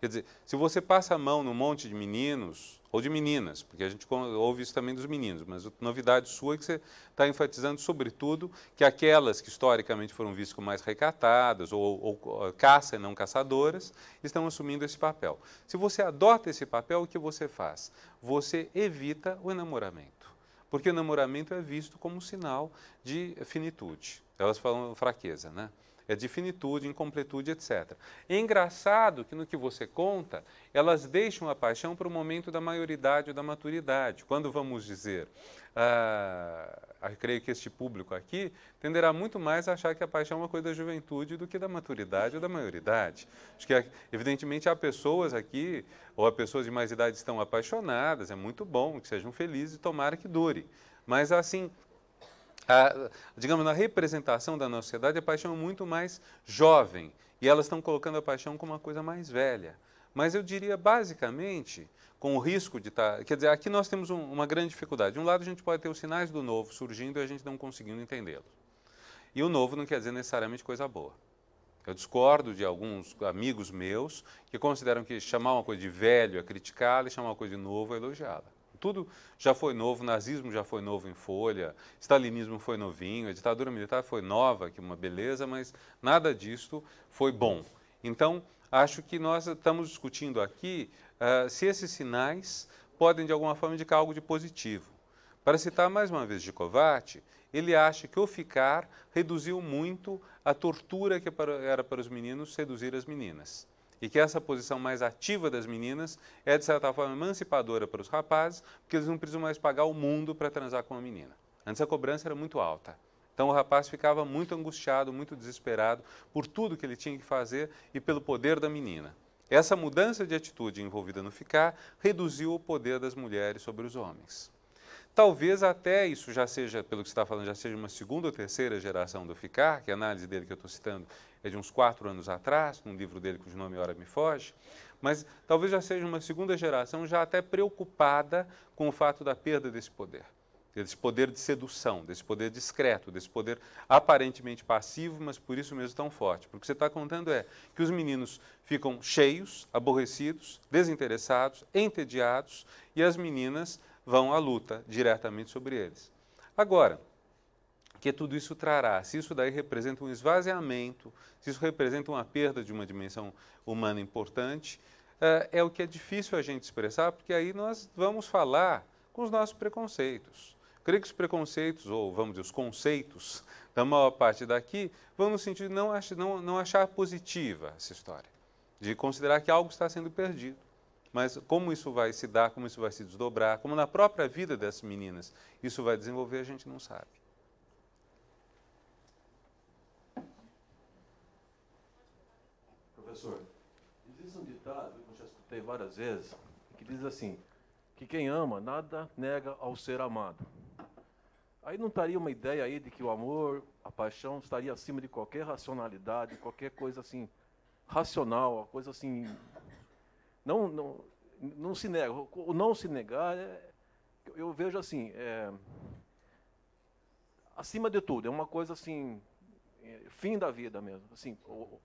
Quer dizer, se você passa a mão num monte de meninos, ou de meninas, porque a gente ouve isso também dos meninos, mas a novidade sua é que você está enfatizando, sobretudo, que aquelas que historicamente foram vistas como mais recatadas ou, ou, ou eh, caça e não caçadoras estão assumindo esse papel. Se você adota esse papel, o que você faz? Você evita o enamoramento, porque o enamoramento é visto como um sinal de finitude. Elas falam fraqueza, né? é de finitude, incompletude, etc. É engraçado que no que você conta, elas deixam a paixão para o momento da maioridade ou da maturidade. Quando vamos dizer, ah, creio que este público aqui tenderá muito mais a achar que a paixão é uma coisa da juventude do que da maturidade ou da maioridade. Acho que, evidentemente, há pessoas aqui, ou há pessoas de mais idade estão apaixonadas, é muito bom, que sejam felizes e tomara que dure. Mas, assim, a, digamos, na representação da nossa sociedade, a paixão é muito mais jovem e elas estão colocando a paixão como uma coisa mais velha. Mas eu diria, basicamente, com o risco de estar. Tá, quer dizer, aqui nós temos um, uma grande dificuldade. De um lado, a gente pode ter os sinais do novo surgindo e a gente não conseguindo entendê-los. E o novo não quer dizer necessariamente coisa boa. Eu discordo de alguns amigos meus que consideram que chamar uma coisa de velho é criticá-la e chamar uma coisa de novo é elogiá-la. Tudo já foi novo, nazismo já foi novo em folha, stalinismo foi novinho, a ditadura militar foi nova, que é uma beleza, mas nada disto foi bom. Então, acho que nós estamos discutindo aqui uh, se esses sinais podem, de alguma forma, indicar algo de positivo. Para citar mais uma vez Gicovati, ele acha que o ficar reduziu muito a tortura que é era para os meninos seduzir as meninas e que essa posição mais ativa das meninas é, de certa forma, emancipadora para os rapazes, porque eles não precisam mais pagar o mundo para transar com uma menina. Antes a cobrança era muito alta. Então o rapaz ficava muito angustiado, muito desesperado por tudo que ele tinha que fazer e pelo poder da menina. Essa mudança de atitude envolvida no ficar reduziu o poder das mulheres sobre os homens. Talvez até isso já seja, pelo que você está falando, já seja uma segunda ou terceira geração do ficar, que é a análise dele que eu estou citando é de uns quatro anos atrás, num livro dele cujo nome ora me foge, mas talvez já seja uma segunda geração já até preocupada com o fato da perda desse poder, desse poder de sedução, desse poder discreto, desse poder aparentemente passivo, mas por isso mesmo tão forte. Porque o que você está contando é que os meninos ficam cheios, aborrecidos, desinteressados, entediados e as meninas vão à luta diretamente sobre eles. Agora, que tudo isso trará. Se isso daí representa um esvaziamento, se isso representa uma perda de uma dimensão humana importante, eh, é o que é difícil a gente expressar, porque aí nós vamos falar com os nossos preconceitos. Creio que os preconceitos, ou vamos dizer, os conceitos da maior parte daqui, vão no sentido de não, achar, não, não achar positiva essa história, de considerar que algo está sendo perdido. Mas como isso vai se dar, como isso vai se desdobrar, como na própria vida dessas meninas isso vai desenvolver, a gente não sabe. professor, existe um ditado que eu já escutei várias vezes, que diz assim, que quem ama nada nega ao ser amado. Aí não estaria uma ideia aí de que o amor, a paixão, estaria acima de qualquer racionalidade, qualquer coisa assim, racional, uma coisa assim. Não, não, não se nega. O não se negar, é, eu vejo assim, é, acima de tudo, é uma coisa assim, é, fim da vida mesmo. Assim, o,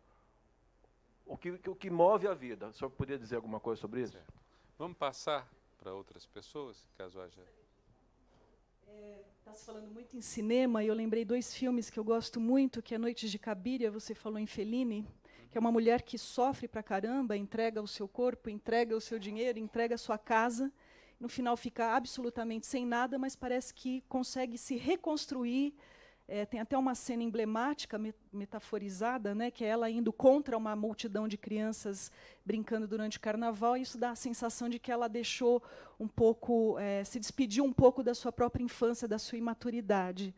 o que, o que move a vida. O senhor poderia dizer alguma coisa sobre isso? Certo. Vamos passar para outras pessoas, caso haja. Está é, tá se falando muito em cinema e eu lembrei dois filmes que eu gosto muito, que é Noites de Cabiria, você falou em Fellini, que é uma mulher que sofre pra caramba, entrega o seu corpo, entrega o seu dinheiro, entrega a sua casa, no final fica absolutamente sem nada, mas parece que consegue se reconstruir é, tem até uma cena emblemática, metaforizada, né, que é ela indo contra uma multidão de crianças brincando durante o carnaval, e isso dá a sensação de que ela deixou um pouco, é, se despediu um pouco da sua própria infância, da sua imaturidade.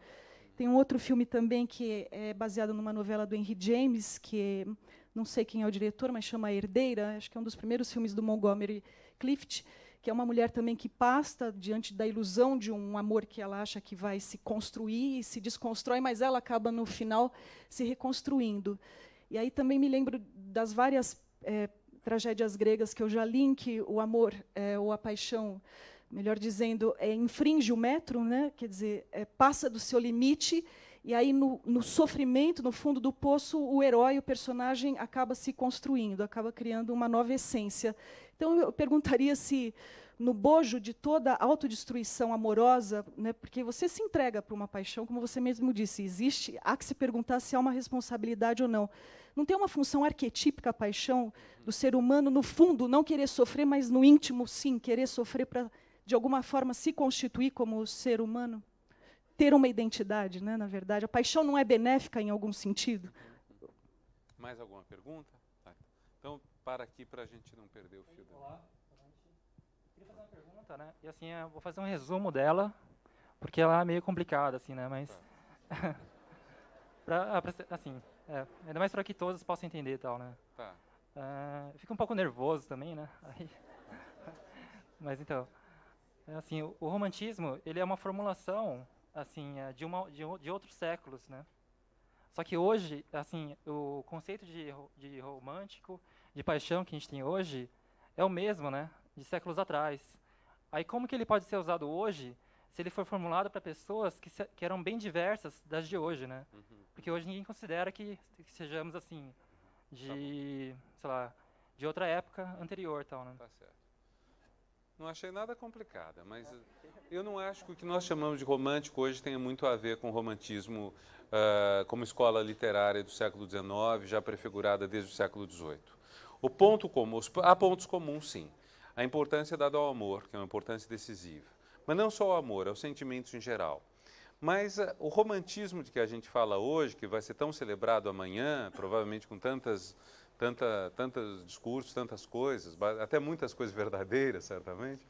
Tem um outro filme também que é baseado numa novela do Henry James, que é, não sei quem é o diretor, mas chama Herdeira, acho que é um dos primeiros filmes do Montgomery Clift, que é uma mulher também que pasta diante da ilusão de um amor que ela acha que vai se construir e se desconstrói, mas ela acaba, no final, se reconstruindo. E aí também me lembro das várias é, tragédias gregas que eu já li, em que o amor é, ou a paixão melhor dizendo, é, infringe o metro, né? quer dizer, é, passa do seu limite, e aí no, no, sofrimento, no fundo do poço, o herói, o personagem, acaba se construindo, acaba criando uma nova essência então, eu perguntaria se, no bojo de toda autodestruição amorosa, né, porque você se entrega para uma paixão, como você mesmo disse, existe, há que se perguntar se há uma responsabilidade ou não. Não tem uma função arquetípica a paixão do ser humano, no fundo, não querer sofrer, mas no íntimo, sim, querer sofrer para, de alguma forma, se constituir como ser humano? Ter uma identidade, né, na verdade. A paixão não é benéfica em algum sentido? Mais alguma pergunta? para aqui para a gente não perder o fio Olá, da Queria fazer uma pergunta, né? E assim, eu vou fazer um resumo dela, porque ela é meio complicada, assim, né? Mas. Tá. pra, ah, assim, é, ainda mais para que todos possam entender e tal, né? Tá. Uh, é, fico um pouco nervoso também, né? Aí, mas então, é, assim, o, o, romantismo ele é uma formulação assim é, de uma de, de, outros séculos, né? Só que hoje, assim, o conceito de, de romântico de paixão que a gente tem hoje é o mesmo, né? De séculos atrás. Aí como que ele pode ser usado hoje se ele for formulado para pessoas que, se, que, eram bem diversas das de hoje, né? Uhum. Porque hoje ninguém considera que, que sejamos assim uhum. de, tá sei lá, de outra época anterior, tal, né? Tá certo. Não achei nada complicada, mas eu não acho que o que nós chamamos de romântico hoje tenha muito a ver com o romantismo uh, como escola literária do século XIX, já prefigurada desde o século XVIII. O ponto comum, há pontos comuns, sim. A importância dada ao amor, que é uma importância decisiva. Mas não só ao amor, aos é sentimentos em geral. Mas eh, o romantismo de que a gente fala hoje, que vai ser tão celebrado amanhã, provavelmente com tantas, tanta, tantos discursos, tantas coisas, até muitas coisas verdadeiras, certamente,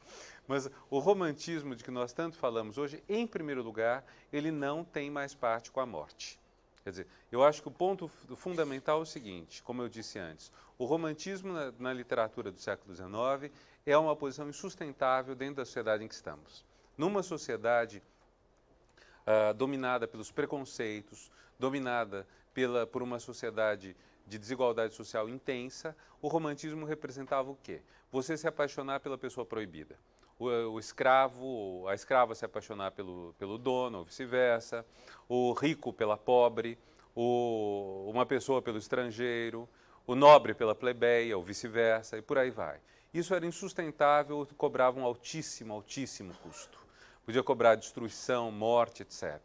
mas o romantismo de que nós tanto falamos hoje, em primeiro lugar, ele não tem mais parte com a morte. Quer dizer, eu acho que o ponto fundamental é o seguinte, como eu disse antes, o romantismo na, na literatura do século XIX é uma posição insustentável dentro da sociedade em que estamos. Numa sociedade uh, dominada pelos preconceitos, dominada pela, por uma sociedade de desigualdade social intensa, o romantismo representava o quê? Você se apaixonar pela pessoa proibida o, o escravo, a escrava se apaixonar pelo, pelo dono, ou vice-versa, o rico pela pobre, o, uma pessoa pelo estrangeiro, o nobre pela plebeia, ou vice-versa, e por aí vai. Isso era insustentável, cobrava um altíssimo, altíssimo custo. Podia cobrar destruição, morte, etc.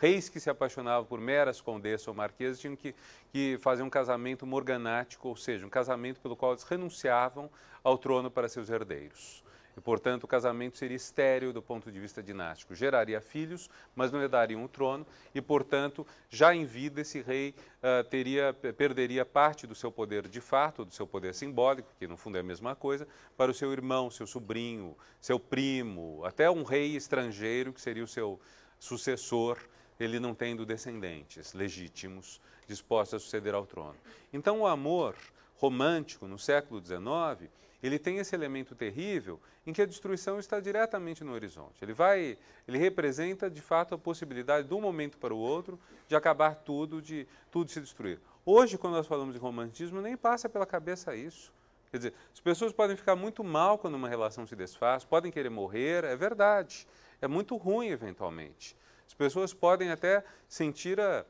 Reis que se apaixonavam por meras condessas ou marquesas tinham que, que fazer um casamento morganático, ou seja, um casamento pelo qual eles renunciavam ao trono para seus herdeiros. E, portanto, o casamento seria estéril do ponto de vista dinástico. Geraria filhos, mas não dariam o trono, e, portanto, já em vida, esse rei uh, teria, perderia parte do seu poder de fato, do seu poder simbólico, que no fundo é a mesma coisa, para o seu irmão, seu sobrinho, seu primo, até um rei estrangeiro, que seria o seu sucessor, ele não tendo descendentes legítimos dispostos a suceder ao trono. Então, o amor romântico no século XIX ele tem esse elemento terrível em que a destruição está diretamente no horizonte. Ele vai, ele representa de fato a possibilidade de um momento para o outro de acabar tudo, de tudo se destruir. Hoje, quando nós falamos de romantismo, nem passa pela cabeça isso. Quer dizer, as pessoas podem ficar muito mal quando uma relação se desfaz, podem querer morrer, é verdade. É muito ruim eventualmente. As pessoas podem até sentir a,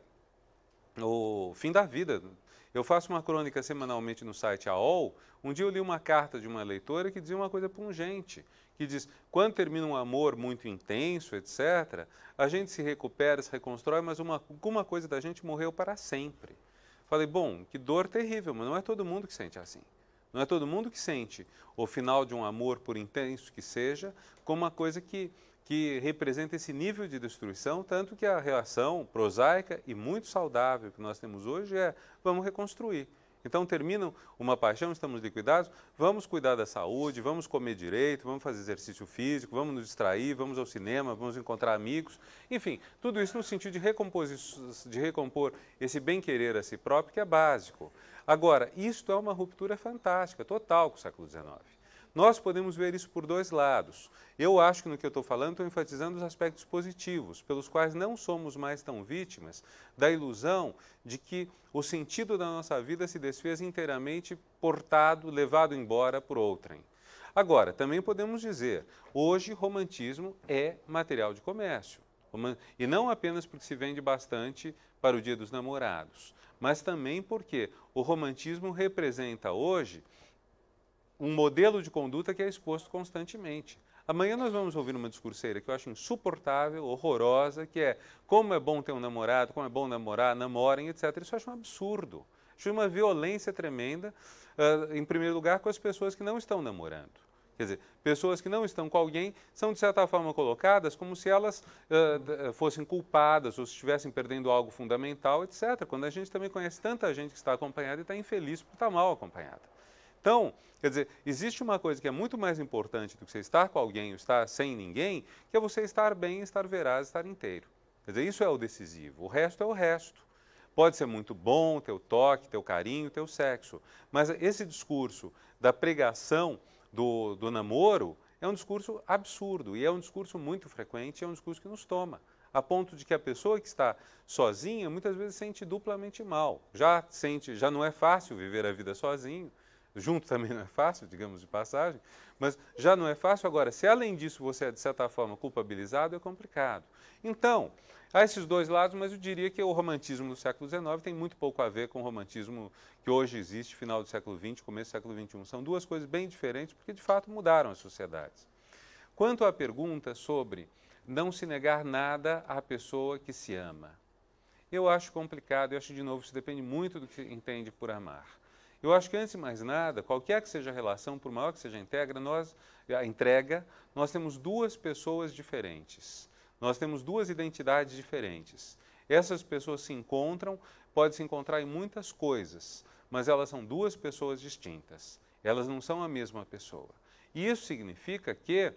o fim da vida, eu faço uma crônica semanalmente no site AOL. Um dia eu li uma carta de uma leitora que dizia uma coisa pungente, que diz, quando termina um amor muito intenso, etc., a gente se recupera, se reconstrói, mas uma, alguma coisa da gente morreu para sempre. Falei, bom, que dor terrível, mas não é todo mundo que sente assim. Não é todo mundo que sente o final de um amor, por intenso que seja, como uma coisa que que representa esse nível de destruição, tanto que a relação prosaica e muito saudável que nós temos hoje é vamos reconstruir. Então terminam uma paixão, estamos liquidados, vamos cuidar da saúde, vamos comer direito, vamos fazer exercício físico, vamos nos distrair, vamos ao cinema, vamos encontrar amigos, enfim, tudo isso no sentido de, de recompor esse bem querer a si próprio que é básico. Agora, isto é uma ruptura fantástica, total com o século XIX. Nós podemos ver isso por dois lados. Eu acho que no que eu estou falando estou enfatizando os aspectos positivos, pelos quais não somos mais tão vítimas da ilusão de que o sentido da nossa vida se desfez inteiramente portado, levado embora por outrem. Agora, também podemos dizer, hoje romantismo é material de comércio. E não apenas porque se vende bastante para o Dia dos Namorados, mas também porque o romantismo representa hoje um modelo de conduta que é exposto constantemente. Amanhã nós vamos ouvir uma discurseira que eu acho insuportável, horrorosa, que é como é bom ter um namorado, como é bom namorar, namorem, etc. Isso eu acho um absurdo. Acho uma violência tremenda, uh, em primeiro lugar, com as pessoas que não estão namorando. Quer dizer, pessoas que não estão com alguém são, de certa forma, colocadas como se elas uh, fossem culpadas ou estivessem perdendo algo fundamental, etc. Quando a gente também conhece tanta gente que está acompanhada e está infeliz por estar mal acompanhada. Então, quer dizer, existe uma coisa que é muito mais importante do que você estar com alguém ou estar sem ninguém, que é você estar bem, estar veraz, estar inteiro. Quer dizer, isso é o decisivo. O resto é o resto. Pode ser muito bom, teu toque, teu carinho, teu sexo. Mas esse discurso da pregação do, do namoro é um discurso absurdo e é um discurso muito frequente, é um discurso que nos toma a ponto de que a pessoa que está sozinha muitas vezes sente duplamente mal. Já sente, já não é fácil viver a vida sozinho, junto também não é fácil, digamos de passagem, mas já não é fácil. Agora, se além disso você é, de certa forma, culpabilizado, é complicado. Então, há esses dois lados, mas eu diria que o romantismo do século XIX tem muito pouco a ver com o romantismo que hoje existe, final do século XX, começo do século XXI. São duas coisas bem diferentes, porque de fato mudaram as sociedades. Quanto à pergunta sobre não se negar nada à pessoa que se ama, eu acho complicado, eu acho de novo, isso depende muito do que se entende por amar. Eu acho que, antes de mais nada, qualquer que seja a relação, por maior que seja a, entrega, nós, a entrega, nós temos duas pessoas diferentes. Nós temos duas identidades diferentes. Essas pessoas se encontram, pode se encontrar em muitas coisas, mas elas são duas pessoas distintas. Elas não são a mesma pessoa. E isso significa que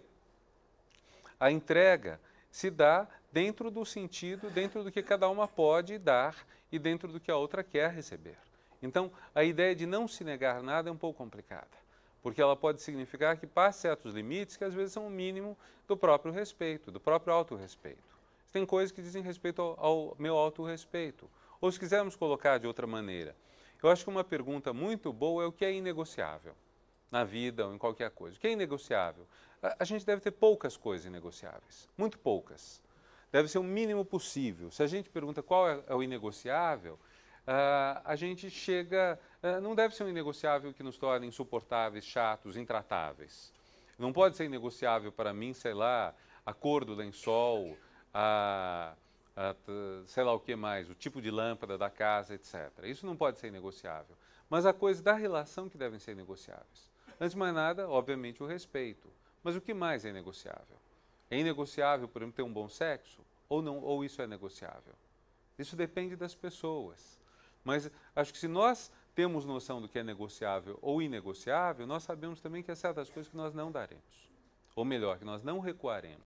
a entrega se dá dentro do sentido, dentro do que cada uma pode dar e dentro do que a outra quer receber. Então, a ideia de não se negar nada é um pouco complicada, porque ela pode significar que passe certos limites que às vezes são o mínimo do próprio respeito, do próprio autorrespeito. Tem coisas que dizem respeito ao, ao meu autorrespeito. Ou se quisermos colocar de outra maneira, eu acho que uma pergunta muito boa é o que é inegociável na vida ou em qualquer coisa. O que é inegociável? A, a gente deve ter poucas coisas inegociáveis, muito poucas. Deve ser o mínimo possível. Se a gente pergunta qual é, é o inegociável, Uh, a gente chega. Uh, não deve ser um inegociável que nos torne insuportáveis, chatos, intratáveis. Não pode ser inegociável para mim, sei lá, a cor do lençol, a, a, sei lá o que mais, o tipo de lâmpada da casa, etc. Isso não pode ser negociável. Mas há coisas da relação que devem ser negociáveis. Antes de mais nada, obviamente, o respeito. Mas o que mais é negociável? É negociável, por exemplo, ter um bom sexo? Ou não? Ou isso é negociável? Isso depende das pessoas. Mas acho que se nós temos noção do que é negociável ou inegociável, nós sabemos também que há certas coisas que nós não daremos. Ou melhor, que nós não recuaremos.